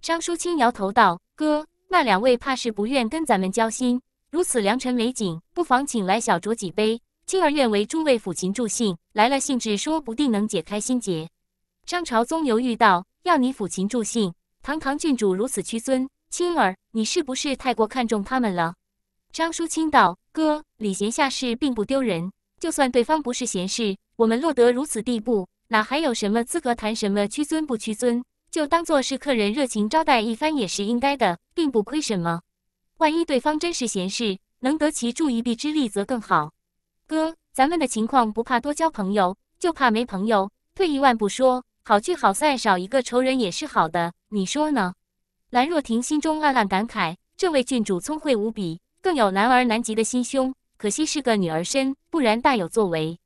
商叔清摇头道：“哥，那两位怕是不愿跟咱们交心，如此良辰美景，不妨请来小酌几杯。”青儿愿为诸位抚琴助兴，来了兴致，说不定能解开心结。张朝宗犹豫道：“要你抚琴助兴，堂堂郡主如此屈尊，青儿，你是不是太过看重他们了？”张叔清道：“哥，礼贤下士并不丢人。就算对方不是贤士，我们落得如此地步，哪还有什么资格谈什么屈尊不屈尊？就当做是客人热情招待一番也是应该的，并不亏什么。万一对方真是贤士，能得其助一臂之力，则更好。”哥，咱们的情况不怕多交朋友，就怕没朋友。退一万步说，好聚好散，少一个仇人也是好的。你说呢？兰若婷心中暗暗感慨，这位郡主聪慧无比，更有男儿难及的心胸，可惜是个女儿身，不然大有作为。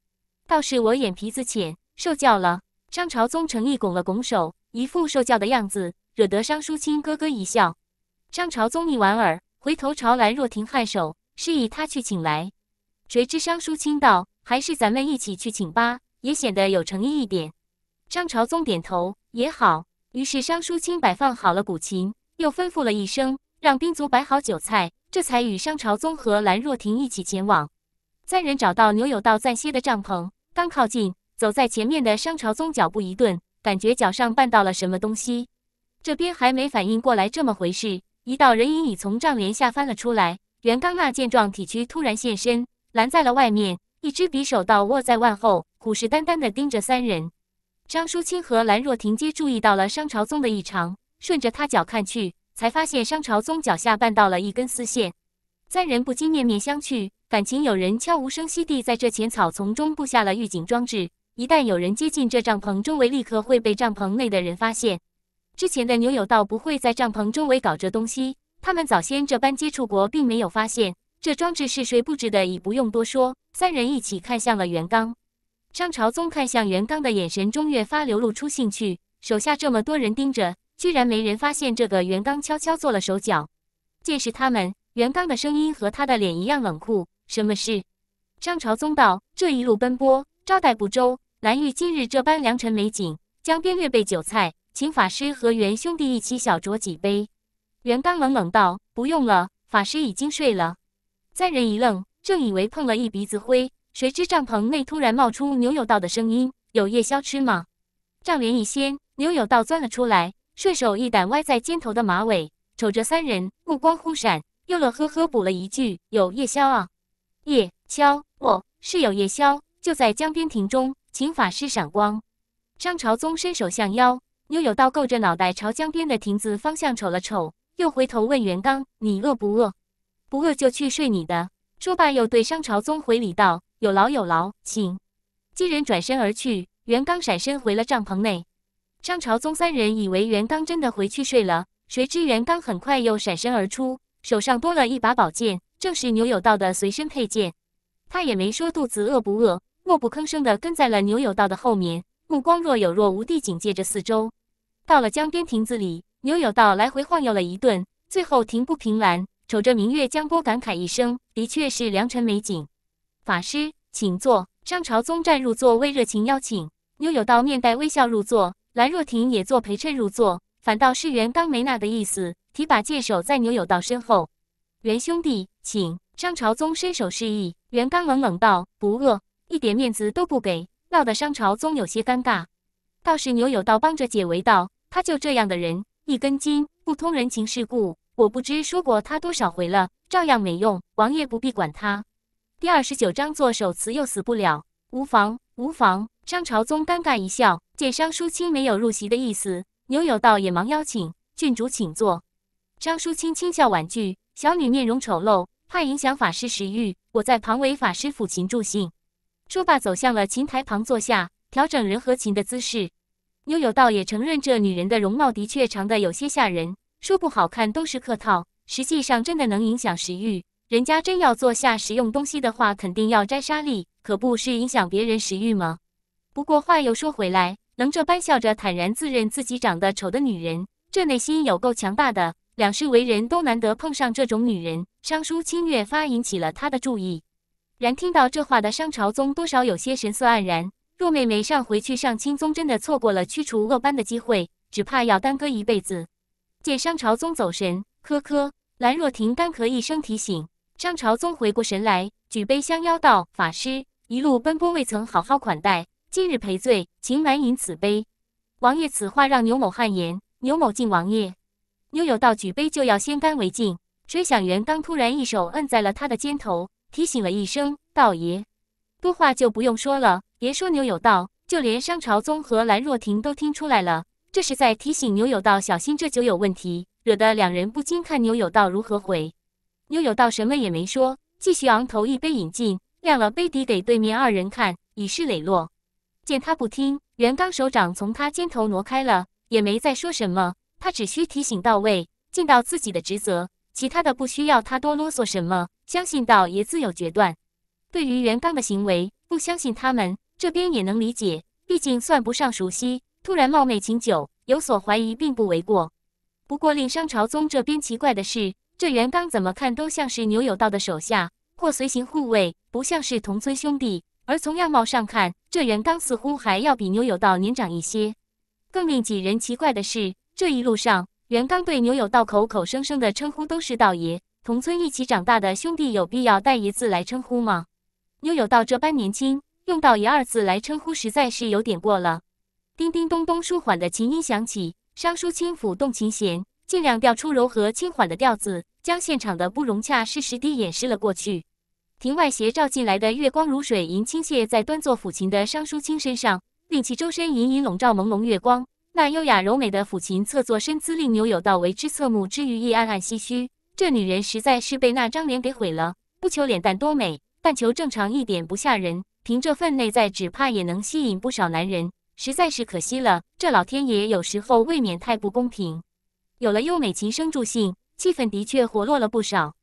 倒是我眼皮子浅，受教了。商朝宗诚意拱了拱手，一副受教的样子，惹得商书清咯咯一笑。商朝宗一莞尔，回头朝兰若婷颔首，示意他去请来。谁知商书清道，还是咱们一起去请吧，也显得有诚意一点。商朝宗点头，也好。于是商书清摆放好了古琴，又吩咐了一声，让兵卒摆好酒菜，这才与商朝宗和兰若亭一起前往。三人找到牛有道暂歇的帐篷，刚靠近，走在前面的商朝宗脚步一顿，感觉脚上绊到了什么东西。这边还没反应过来这么回事，一道人影已从帐帘下翻了出来。袁刚那见状，体躯突然现身。拦在了外面，一支匕首倒握在腕后，虎视眈眈地盯着三人。张淑清和兰若婷皆注意到了商朝宗的异常，顺着他脚看去，才发现商朝宗脚下绊到了一根丝线。三人不禁面面相觑，感情有人悄无声息地在这前草丛中布下了预警装置，一旦有人接近这帐篷周围，立刻会被帐篷内的人发现。之前的牛有道不会在帐篷周围搞这东西，他们早先这般接触过，并没有发现。这装置是谁布置的？已不用多说。三人一起看向了袁刚。商朝宗看向袁刚的眼神中越发流露出兴趣。手下这么多人盯着，居然没人发现这个袁刚悄悄做了手脚。见识他们，袁刚的声音和他的脸一样冷酷。什么事？商朝宗道：这一路奔波，招待不周。蓝玉今日这般良辰美景，江边略备酒菜，请法师和袁兄弟一起小酌几杯。袁刚冷冷道：不用了，法师已经睡了。三人一愣，正以为碰了一鼻子灰，谁知帐篷内突然冒出牛有道的声音：“有夜宵吃吗？”帐帘一掀，牛有道钻了出来，顺手一掸歪在肩头的马尾，瞅着三人，目光忽闪，又乐呵呵补了一句：“有夜宵啊！”夜宵哦，是有夜宵，就在江边亭中，请法师闪光。商朝宗伸手向腰，牛有道够着脑袋朝江边的亭子方向瞅了瞅，又回头问袁刚：“你饿不饿？”不饿就去睡你的。说罢，又对商朝宗回礼道：“有劳有劳，请。”几人转身而去。袁刚闪身回了帐篷内。商朝宗三人以为袁刚真的回去睡了，谁知袁刚很快又闪身而出，手上多了一把宝剑，正是牛有道的随身佩剑。他也没说肚子饿不饿，默不吭声地跟在了牛有道的后面，目光若有若无地警戒着四周。到了江边亭子里，牛有道来回晃悠了一顿，最后停步凭栏。瞅着明月江波，感慨一声：“的确是良辰美景。”法师，请坐。商朝宗站入座，为热情邀请。牛有道面带微笑入座，兰若婷也做陪衬入座。反倒是袁刚没那的意思，提把戒手在牛有道身后。袁兄弟，请。商朝宗伸手示意。袁刚冷冷道：“不饿，一点面子都不给。”闹得商朝宗有些尴尬。倒是牛有道帮着解围道：“他就这样的人，一根筋，不通人情世故。”我不知说过他多少回了，照样没用。王爷不必管他。第二十九章做守词又死不了，无妨无妨。张朝宗尴尬一笑，见张淑清没有入席的意思，牛有道也忙邀请郡主请坐。张淑清轻笑婉拒：“小女面容丑陋，怕影响法师食欲，我在旁为法师抚琴助兴。”说罢走向了琴台旁坐下，调整人和琴的姿势。牛有道也承认这女人的容貌的确长得有些吓人。说不好看都是客套，实际上真的能影响食欲。人家真要坐下食用东西的话，肯定要摘沙粒，可不是影响别人食欲吗？不过话又说回来，能这般笑着坦然自认自己长得丑的女人，这内心有够强大的。两世为人都难得碰上这种女人，商叔清越发引起了他的注意。然听到这话的商朝宗多少有些神色黯然。若妹妹上回去上清宗真的错过了驱除恶斑的机会，只怕要耽搁一辈子。见商朝宗走神，咳咳，兰若亭干咳一声提醒商朝宗回过神来，举杯相邀道：“法师一路奔波，未曾好好款待，今日赔罪，请满饮此杯。”王爷此话让牛某汗颜，牛某敬王爷。牛有道举杯就要先干为敬，谁想元刚突然一手摁在了他的肩头，提醒了一声：“道爷，多话就不用说了。别说牛有道，就连商朝宗和兰若亭都听出来了。”这是在提醒牛有道小心，这酒有问题，惹得两人不禁看牛有道如何回。牛有道什么也没说，继续昂头一杯饮尽，亮了杯底给对面二人看，以示磊落。见他不听，袁刚手掌从他肩头挪开了，也没再说什么。他只需提醒到位，尽到自己的职责，其他的不需要他多啰嗦什么，相信道爷自有决断。对于袁刚的行为，不相信他们这边也能理解，毕竟算不上熟悉。突然冒昧请酒，有所怀疑并不为过。不过令商朝宗这边奇怪的是，这袁刚怎么看都像是牛有道的手下或随行护卫，不像是同村兄弟。而从样貌上看，这袁刚似乎还要比牛有道年长一些。更令几人奇怪的是，这一路上袁刚对牛有道口口声声的称呼都是“道爷”，同村一起长大的兄弟有必要带一字来称呼吗？牛有道这般年轻，用“道爷”二字来称呼实在是有点过了。叮叮咚咚，舒缓的琴音响起，商书清抚动琴弦，尽量调出柔和轻缓的调子，将现场的不融洽适时地掩饰了过去。庭外斜照进来的月光如水银倾泻在端坐抚琴的商书清身上，令其周身隐隐笼罩朦胧月光。那优雅柔美的抚琴侧坐身姿，令牛有道为之侧目之余，亦暗暗唏嘘：这女人实在是被那张脸给毁了。不求脸蛋多美，但求正常一点，不吓人。凭这份内在，只怕也能吸引不少男人。实在是可惜了，这老天爷有时候未免太不公平。有了优美琴声助兴，气氛的确活络了不少。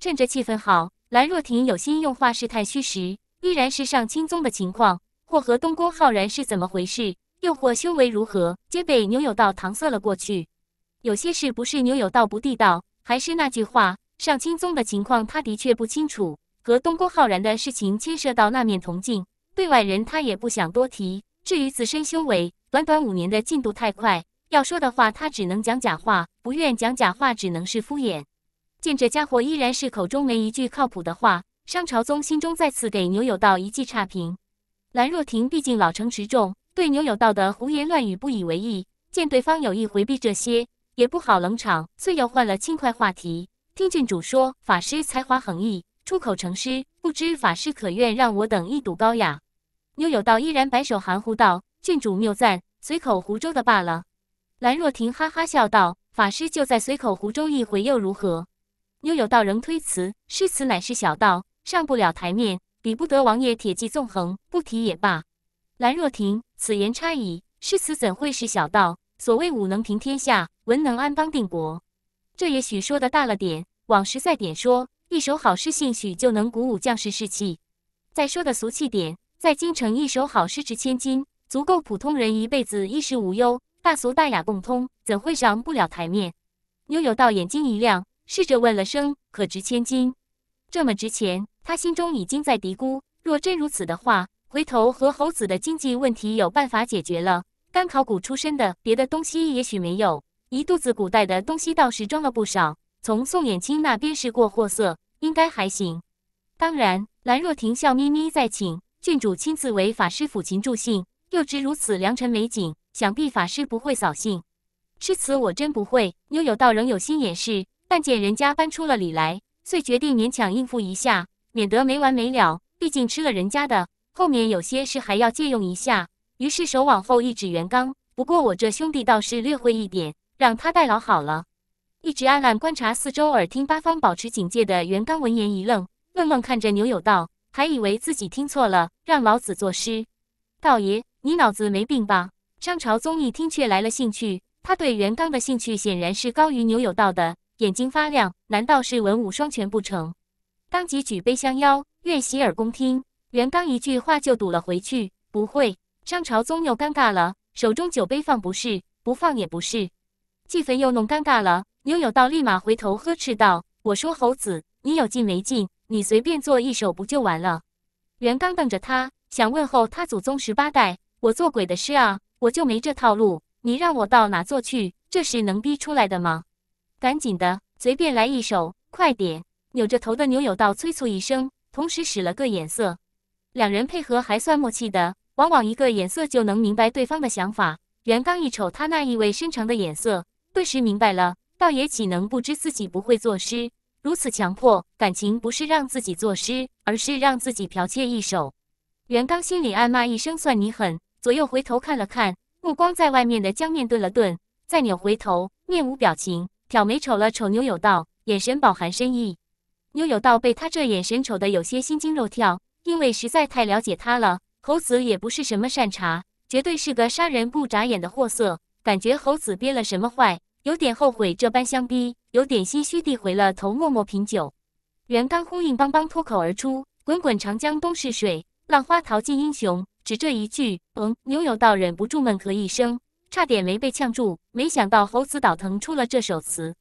趁着气氛好，兰若婷有心用话试探虚实，依然是上清宗的情况，或和东宫浩然是怎么回事，又或修为如何，皆被牛有道搪塞了过去。有些事不是牛有道不地道，还是那句话，上清宗的情况他的确不清楚，和东宫浩然的事情牵涉到那面铜镜，对外人他也不想多提。至于自身修为，短短五年的进度太快，要说的话，他只能讲假话；不愿讲假话，只能是敷衍。见这家伙依然是口中没一句靠谱的话，商朝宗心中再次给牛有道一记差评。兰若亭毕竟老成持重，对牛有道的胡言乱语不以为意。见对方有意回避这些，也不好冷场，遂又换了轻快话题。听郡主说，法师才华横溢，出口成诗，不知法师可愿让我等一睹高雅？牛有道依然摆手，含糊道：“郡主谬赞，随口胡诌的罢了。”兰若亭哈哈笑道：“法师就在随口胡诌一回，又如何？”牛有道仍推辞：“诗词乃是小道，上不了台面，比不得王爷铁骑纵横，不提也罢。”兰若亭：“此言差矣，诗词怎会是小道？所谓武能平天下，文能安邦定国，这也许说的大了点。往实在点说，一首好诗，兴许就能鼓舞将士士气。再说的俗气点。”在京城，一首好诗值千金，足够普通人一辈子衣食无忧。大俗大雅共通，怎会上不了台面？妞悠道，眼睛一亮，试着问了声：“可值千金？这么值钱？”他心中已经在嘀咕，若真如此的话，回头和猴子的经济问题有办法解决了。干考古出身的，别的东西也许没有，一肚子古代的东西倒是装了不少。从宋远清那边试过货色，应该还行。当然，兰若婷笑眯眯在请。郡主亲自为法师抚琴助兴，又知如此良辰美景，想必法师不会扫兴。诗词我真不会，牛有道仍有心掩饰，但见人家搬出了礼来，遂决定勉强应付一下，免得没完没了。毕竟吃了人家的，后面有些事还要借用一下。于是手往后一指，袁刚。不过我这兄弟倒是略会一点，让他代劳好了。一直暗暗观察四周、耳听八方、保持警戒的袁刚闻言一愣，愣愣看着牛有道。还以为自己听错了，让老子作诗。道爷，你脑子没病吧？商朝宗一听却来了兴趣，他对袁刚的兴趣显然是高于牛有道的，眼睛发亮。难道是文武双全不成？当即举杯相邀，愿洗耳恭听。袁刚一句话就堵了回去。不会，商朝宗又尴尬了，手中酒杯放不是，不放也不是。季坟又弄尴尬了。牛有道立马回头呵斥道：“我说猴子，你有劲没劲？”你随便做一首不就完了？袁刚瞪着他，想问候他祖宗十八代。我做鬼的诗啊，我就没这套路。你让我到哪做去？这是能逼出来的吗？赶紧的，随便来一首，快点！扭着头的牛友道催促一声，同时使了个眼色。两人配合还算默契的，往往一个眼色就能明白对方的想法。袁刚一瞅他那意味深长的眼色，顿时明白了。倒也岂能不知自己不会作诗？如此强迫感情，不是让自己作诗，而是让自己剽窃一首。袁刚心里暗骂一声：“算你狠！”左右回头看了看，目光在外面的江面顿了顿，再扭回头，面无表情，挑眉瞅了瞅牛有道，眼神饱含深意。牛有道被他这眼神瞅得有些心惊肉跳，因为实在太了解他了。猴子也不是什么善茬，绝对是个杀人不眨眼的货色。感觉猴子憋了什么坏。有点后悔这般相逼，有点心虚地回了头，默默品酒。袁刚呼应，邦邦脱口而出：“滚滚长江东逝水，浪花淘尽英雄。”只这一句，嗯，牛有道忍不住闷咳一声，差点没被呛住。没想到猴子倒腾出了这首词：“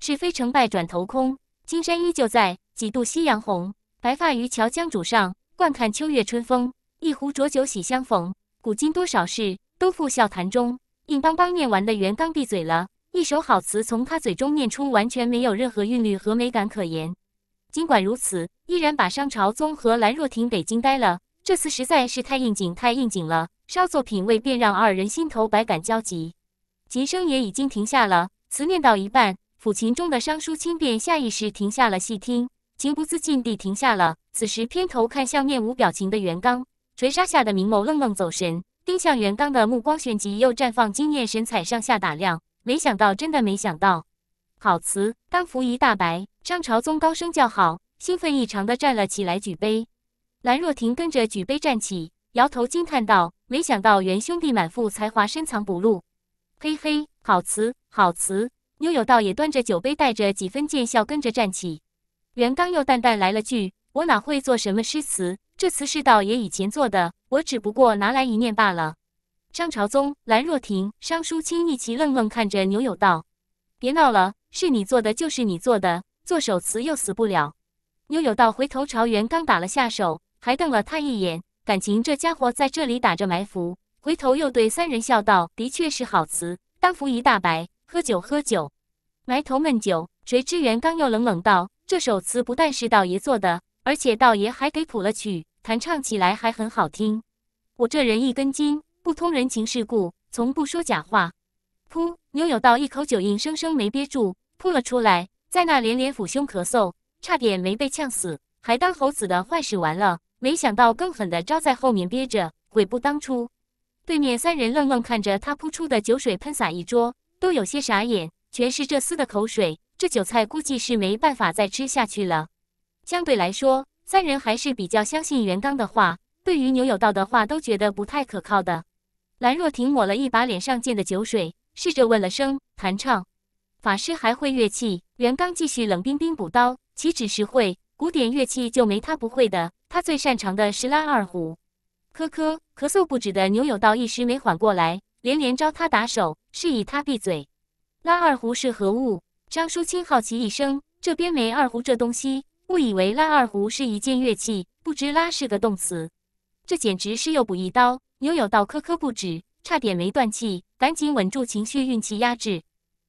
是非成败转头空，青山依旧在，几度夕阳红。白发渔樵江渚上，惯看秋月春风。一壶浊酒喜相逢，古今多少事，都付笑谈中。”硬邦邦念完的袁刚闭嘴了。一首好词从他嘴中念出，完全没有任何韵律和美感可言。尽管如此，依然把商朝宗和兰若亭给惊呆了。这次实在是太应景，太应景了，稍作品味便让二人心头百感交集。琴声也已经停下了，词念到一半，抚琴中的商淑清便下意识停下了细听，情不自禁地停下了。此时偏头看向面无表情的袁刚，垂纱下的明眸愣愣走神，盯向袁刚的目光旋即又绽放惊艳神采，上下打量。没想到，真的没想到，好词！当浮一大白，张朝宗高声叫好，兴奋异常地站了起来，举杯。兰若亭跟着举杯站起，摇头惊叹道：“没想到袁兄弟满腹才华，深藏不露。”嘿嘿，好词，好词！妞友道也端着酒杯，带着几分贱笑跟着站起。袁刚又淡淡来了句：“我哪会做什么诗词？这词是道爷以前做的，我只不过拿来一念罢了。”商朝宗、兰若亭、商淑清一齐愣愣看着牛有道：“别闹了，是你做的，就是你做的。作首词又死不了。”牛有道回头朝袁刚打了下手，还瞪了他一眼，感情这家伙在这里打着埋伏。回头又对三人笑道：“的确是好词，单福一大白，喝酒喝酒。”埋头闷酒，谁知袁刚又冷冷道：“这首词不但是道爷做的，而且道爷还给谱了曲，弹唱起来还很好听。我这人一根筋。”不通人情世故，从不说假话。噗！牛有道一口酒硬生生没憋住，扑了出来，在那连连抚胸咳嗽，差点没被呛死，还当猴子的坏事完了。没想到更狠的招在后面憋着，悔不当初。对面三人愣愣看着他扑出的酒水喷洒一桌，都有些傻眼，全是这厮的口水。这酒菜估计是没办法再吃下去了。相对来说，三人还是比较相信袁刚的话，对于牛有道的话都觉得不太可靠的。兰若婷抹了一把脸上溅的酒水，试着问了声：“弹唱法师还会乐器？”袁刚继续冷冰冰补刀：“岂止是会，古典乐器就没他不会的。他最擅长的是拉二胡。”咳咳，咳嗽不止的牛有道一时没缓过来，连连招他打手，示意他闭嘴。拉二胡是何物？张淑清好奇一声：“这边没二胡这东西。”误以为拉二胡是一件乐器，不知拉是个动词。这简直是又补一刀。牛有道咳咳不止，差点没断气，赶紧稳住情绪，运气压制。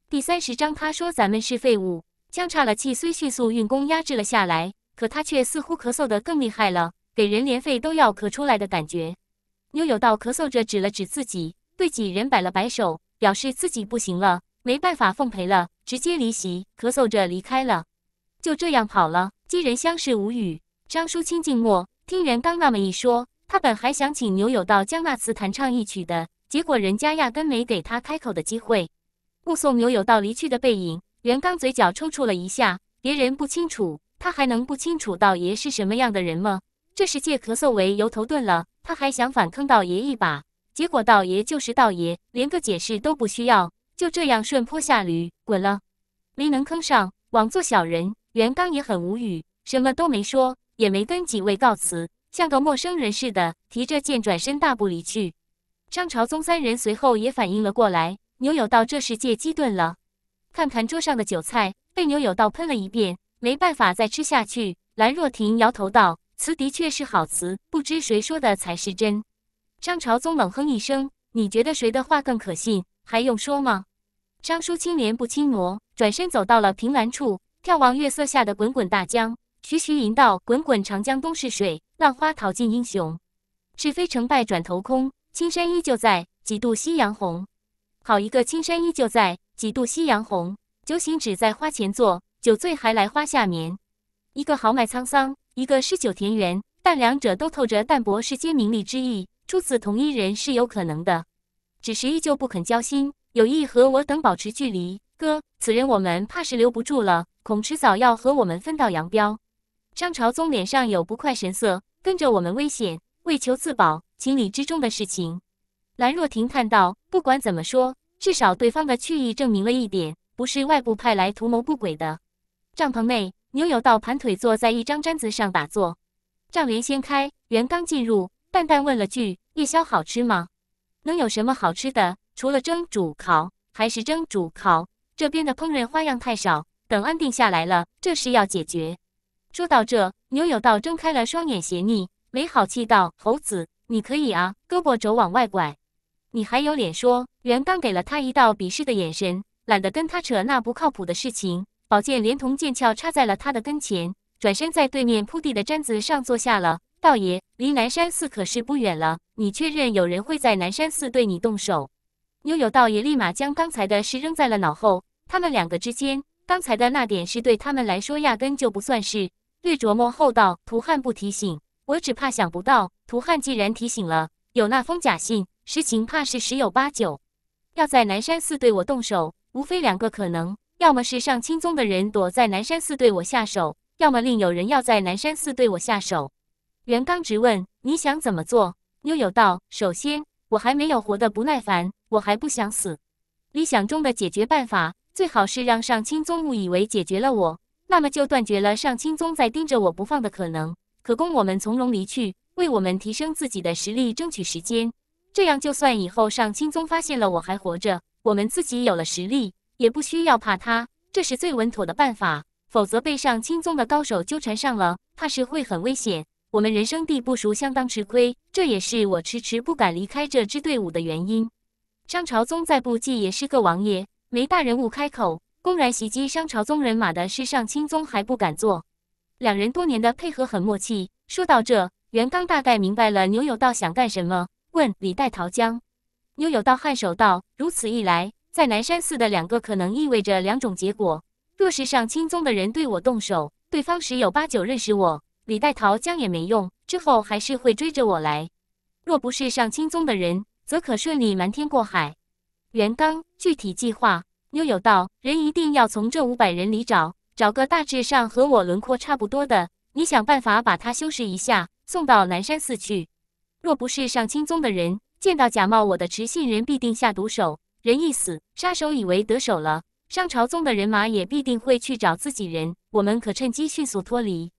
第三十章，他说咱们是废物，呛差了气，虽迅速运功压制了下来，可他却似乎咳嗽得更厉害了，给人连肺都要咳出来的感觉。牛有道咳嗽着指了指自己，对几人摆了摆手，表示自己不行了，没办法奉陪了，直接离席，咳嗽着离开了，就这样跑了。几人相视无语，张叔清静默，听人刚那么一说。他本还想请牛有道将那词弹唱一曲的，结果人家压根没给他开口的机会。目送牛有道离去的背影，袁刚嘴角抽搐了一下。别人不清楚，他还能不清楚道爷是什么样的人吗？这时借咳嗽为由头顿了，他还想反坑道爷一把，结果道爷就是道爷，连个解释都不需要，就这样顺坡下驴，滚了。没能坑上，枉做小人。袁刚也很无语，什么都没说，也没跟几位告辞。像个陌生人似的，提着剑转身大步离去。张朝宗三人随后也反应了过来，牛有道这世界激遁了。看看桌上的酒菜，被牛有道喷了一遍，没办法再吃下去。兰若婷摇头道：“词的确是好词，不知谁说的才是真。”张朝宗冷哼一声：“你觉得谁的话更可信？还用说吗？”张叔清莲不轻挪，转身走到了凭栏处，眺望月色下的滚滚大江。徐徐吟道：“滚滚长江东逝水，浪花淘尽英雄。是非成败转头空，青山依旧在，几度夕阳红。好一个青山依旧在，几度夕阳红。酒醒只在花前坐，酒醉还来花下眠。一个豪迈沧桑，一个诗酒田园，但两者都透着淡泊世间名利之意。出自同一人是有可能的，只是依旧不肯交心，有意和我等保持距离。哥，此人我们怕是留不住了，恐迟早要和我们分道扬镳。”张朝宗脸上有不快神色，跟着我们危险，为求自保，情理之中的事情。兰若婷叹道：“不管怎么说，至少对方的去意证明了一点，不是外部派来图谋不轨的。”帐篷内，牛有道盘腿坐在一张毡子上打坐。帐帘掀开，袁刚进入，淡淡问了句：“夜宵好吃吗？”“能有什么好吃的？除了蒸、煮、烤，还是蒸、煮、烤。这边的烹饪花样太少。等安定下来了，这事要解决。”说到这，牛有道睁开了双眼，斜睨，没好气道：“猴子，你可以啊，胳膊肘往外拐，你还有脸说？”袁刚给了他一道鄙视的眼神，懒得跟他扯那不靠谱的事情。宝剑连同剑鞘插在了他的跟前，转身在对面铺地的毡子上坐下了。道爷，离南山寺可是不远了，你确认有人会在南山寺对你动手？牛有道也立马将刚才的事扔在了脑后，他们两个之间，刚才的那点事对他们来说压根就不算事。略琢磨后道：“涂汉不提醒我，只怕想不到。涂汉既然提醒了，有那封假信，实情怕是十有八九。要在南山寺对我动手，无非两个可能：要么是上清宗的人躲在南山寺对我下手，要么另有人要在南山寺对我下手。”袁刚直问：“你想怎么做？”妞友道：“首先，我还没有活得不耐烦，我还不想死。理想中的解决办法，最好是让上清宗误以为解决了我。”那么就断绝了上清宗再盯着我不放的可能，可供我们从容离去，为我们提升自己的实力争取时间。这样就算以后上清宗发现了我还活着，我们自己有了实力，也不需要怕他。这是最稳妥的办法。否则被上清宗的高手纠缠上了，怕是会很危险。我们人生地不熟，相当吃亏。这也是我迟迟不敢离开这支队伍的原因。商朝宗再不济也是个王爷，没大人物开口。公然袭击商朝宗人马的是上清宗，还不敢做。两人多年的配合很默契。说到这，袁刚大概明白了牛有道想干什么，问李代桃僵。牛有道颔首道：“如此一来，在南山寺的两个可能意味着两种结果。若是上清宗的人对我动手，对方十有八九认识我，李代桃僵也没用，之后还是会追着我来。若不是上清宗的人，则可顺利瞒天过海。”袁刚，具体计划。妞友道：“人一定要从这五百人里找，找个大致上和我轮廓差不多的。你想办法把他修饰一下，送到南山寺去。若不是上清宗的人见到假冒我的持信人，必定下毒手。人一死，杀手以为得手了，商朝宗的人马也必定会去找自己人。我们可趁机迅速脱离。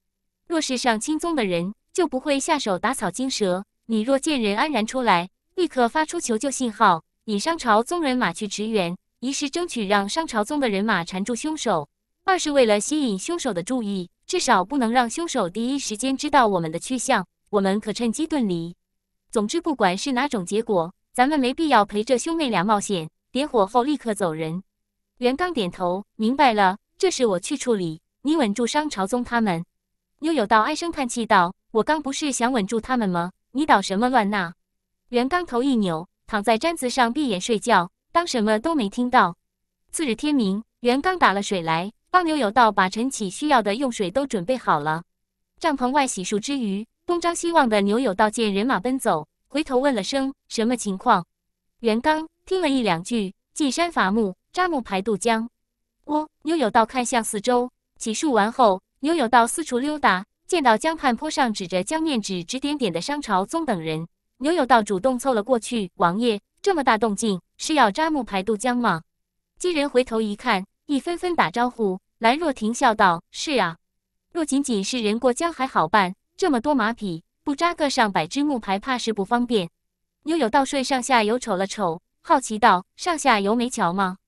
若是上清宗的人，就不会下手打草惊蛇。你若见人安然出来，立刻发出求救信号，引商朝宗人马去驰援。”一是争取让商朝宗的人马缠住凶手，二是为了吸引凶手的注意，至少不能让凶手第一时间知道我们的去向，我们可趁机遁离。总之，不管是哪种结果，咱们没必要陪着兄妹俩冒险。点火后立刻走人。袁刚点头，明白了，这事我去处理，你稳住商朝宗他们。妞有道唉声叹气道：“我刚不是想稳住他们吗？你捣什么乱呐？”袁刚头一扭，躺在毡子上闭眼睡觉。当什么都没听到。次日天明，袁刚打了水来，帮牛有道把晨起需要的用水都准备好了。帐篷外洗漱之余，东张西望的牛有道见人马奔走，回头问了声：“什么情况？”袁刚听了一两句：“进山伐木，扎木排渡江。”哦，牛有道看向四周。洗漱完后，牛有道四处溜达，见到江畔坡上指着江面指指点点的商朝宗等人，牛有道主动凑了过去：“王爷。”这么大动静是要扎木牌渡江吗？几人回头一看，亦纷纷打招呼。兰若婷笑道：“是啊，若仅仅是人过江还好办，这么多马匹，不扎个上百只木牌，怕是不方便。”妞有倒睡上下游瞅了瞅，好奇道：“上下游没桥吗？”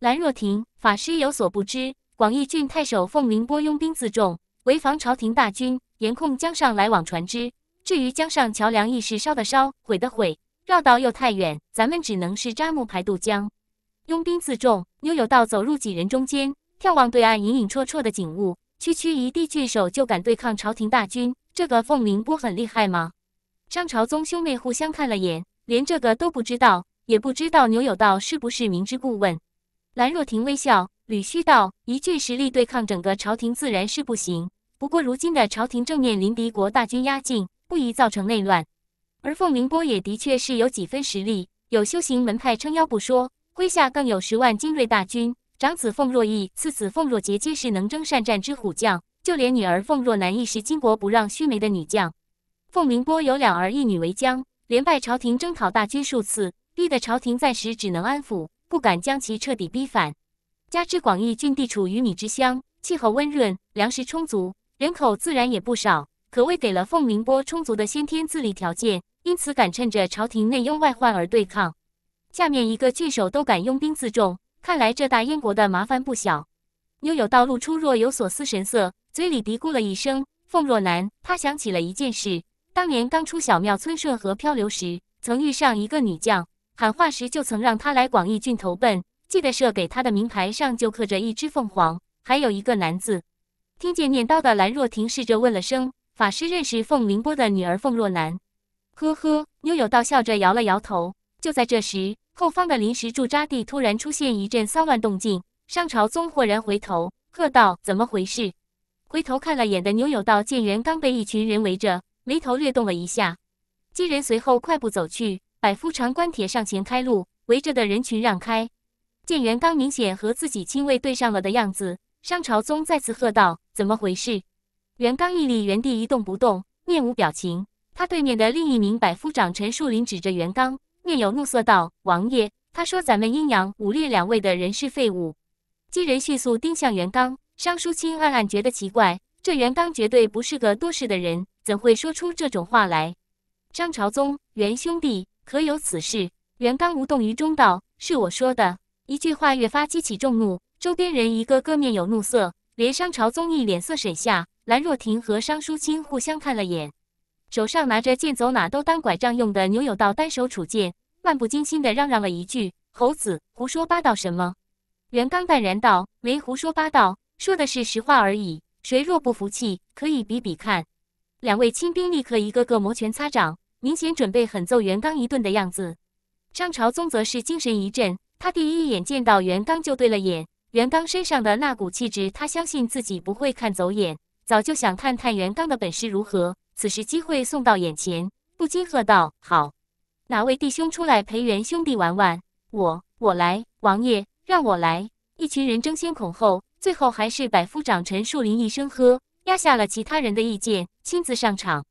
兰若婷法师有所不知，广义郡太守凤鸣波拥兵自重，为防朝廷大军严控江上来往船只，至于江上桥梁，亦是烧的烧，毁的毁。绕道又太远，咱们只能是扎木排渡江。拥兵自重。牛有道走入几人中间，眺望对岸隐隐绰绰的景物。区区一地郡守就敢对抗朝廷大军，这个凤鸣波很厉害吗？张朝宗兄妹互相看了眼，连这个都不知道，也不知道牛有道是不是明知故问。兰若亭微笑，吕须道：“一具实力对抗整个朝廷自然是不行，不过如今的朝廷正面临敌国大军压境，不宜造成内乱。”而凤凌波也的确是有几分实力，有修行门派撑腰不说，麾下更有十万精锐大军。长子凤若翼、次子凤若杰皆是能征善战之虎将，就连女儿凤若楠亦是巾帼不让须眉的女将。凤凌波有两儿一女为将，连败朝廷征讨大军数次，逼得朝廷暂时只能安抚，不敢将其彻底逼反。加之广义郡地处鱼米之乡，气候温润，粮食充足，人口自然也不少，可谓给了凤凌波充足的先天自立条件。因此，敢趁着朝廷内忧外患而对抗。下面一个郡守都敢拥兵自重，看来这大燕国的麻烦不小。妞有道露出若有所思神色，嘴里嘀咕了一声：“凤若南。”他想起了一件事：当年刚出小庙村顺河漂流时，曾遇上一个女将，喊话时就曾让他来广义郡投奔。记得设给他的名牌上就刻着一只凤凰，还有一个男字。听见念叨的兰若婷试着问了声：“法师认识凤凌波的女儿凤若南？”呵呵，牛有道笑着摇了摇头。就在这时，后方的临时驻扎地突然出现一阵骚乱动静。商朝宗豁然回头，喝道：“怎么回事？”回头看了眼的牛有道见袁刚被一群人围着，眉头略动了一下。几人随后快步走去，百夫长关铁上前开路，围着的人群让开。见袁刚明显和自己亲卫对上了的样子，商朝宗再次喝道：“怎么回事？”袁刚屹立原地一动不动，面无表情。他对面的另一名百夫长陈树林指着袁刚，面有怒色道：“王爷，他说咱们阴阳五烈两位的人是废物。”几人迅速盯向袁刚，商书清暗暗觉得奇怪，这袁刚绝对不是个多事的人，怎会说出这种话来？商朝宗袁兄弟可有此事？袁刚无动于衷道：“是我说的。”一句话越发激起众怒，周边人一个个面有怒色，连商朝宗一脸色沈下，兰若婷和商书清互相看了眼。手上拿着剑走哪都当拐杖用的牛有道单手杵剑，漫不经心的嚷嚷了一句：“猴子，胡说八道什么？”袁刚淡然道：“没胡说八道，说的是实话而已。谁若不服气，可以比比看。”两位亲兵立刻一个个摩拳擦掌，明显准备狠揍袁刚一顿的样子。商朝宗则是精神一振，他第一眼见到袁刚就对了眼，袁刚身上的那股气质，他相信自己不会看走眼，早就想探探袁刚的本事如何。此时机会送到眼前，不禁喝道：“好，哪位弟兄出来陪元兄弟玩玩？”“我，我来。”“王爷，让我来。”一群人争先恐后，最后还是百夫长陈树林一声喝，压下了其他人的意见，亲自上场。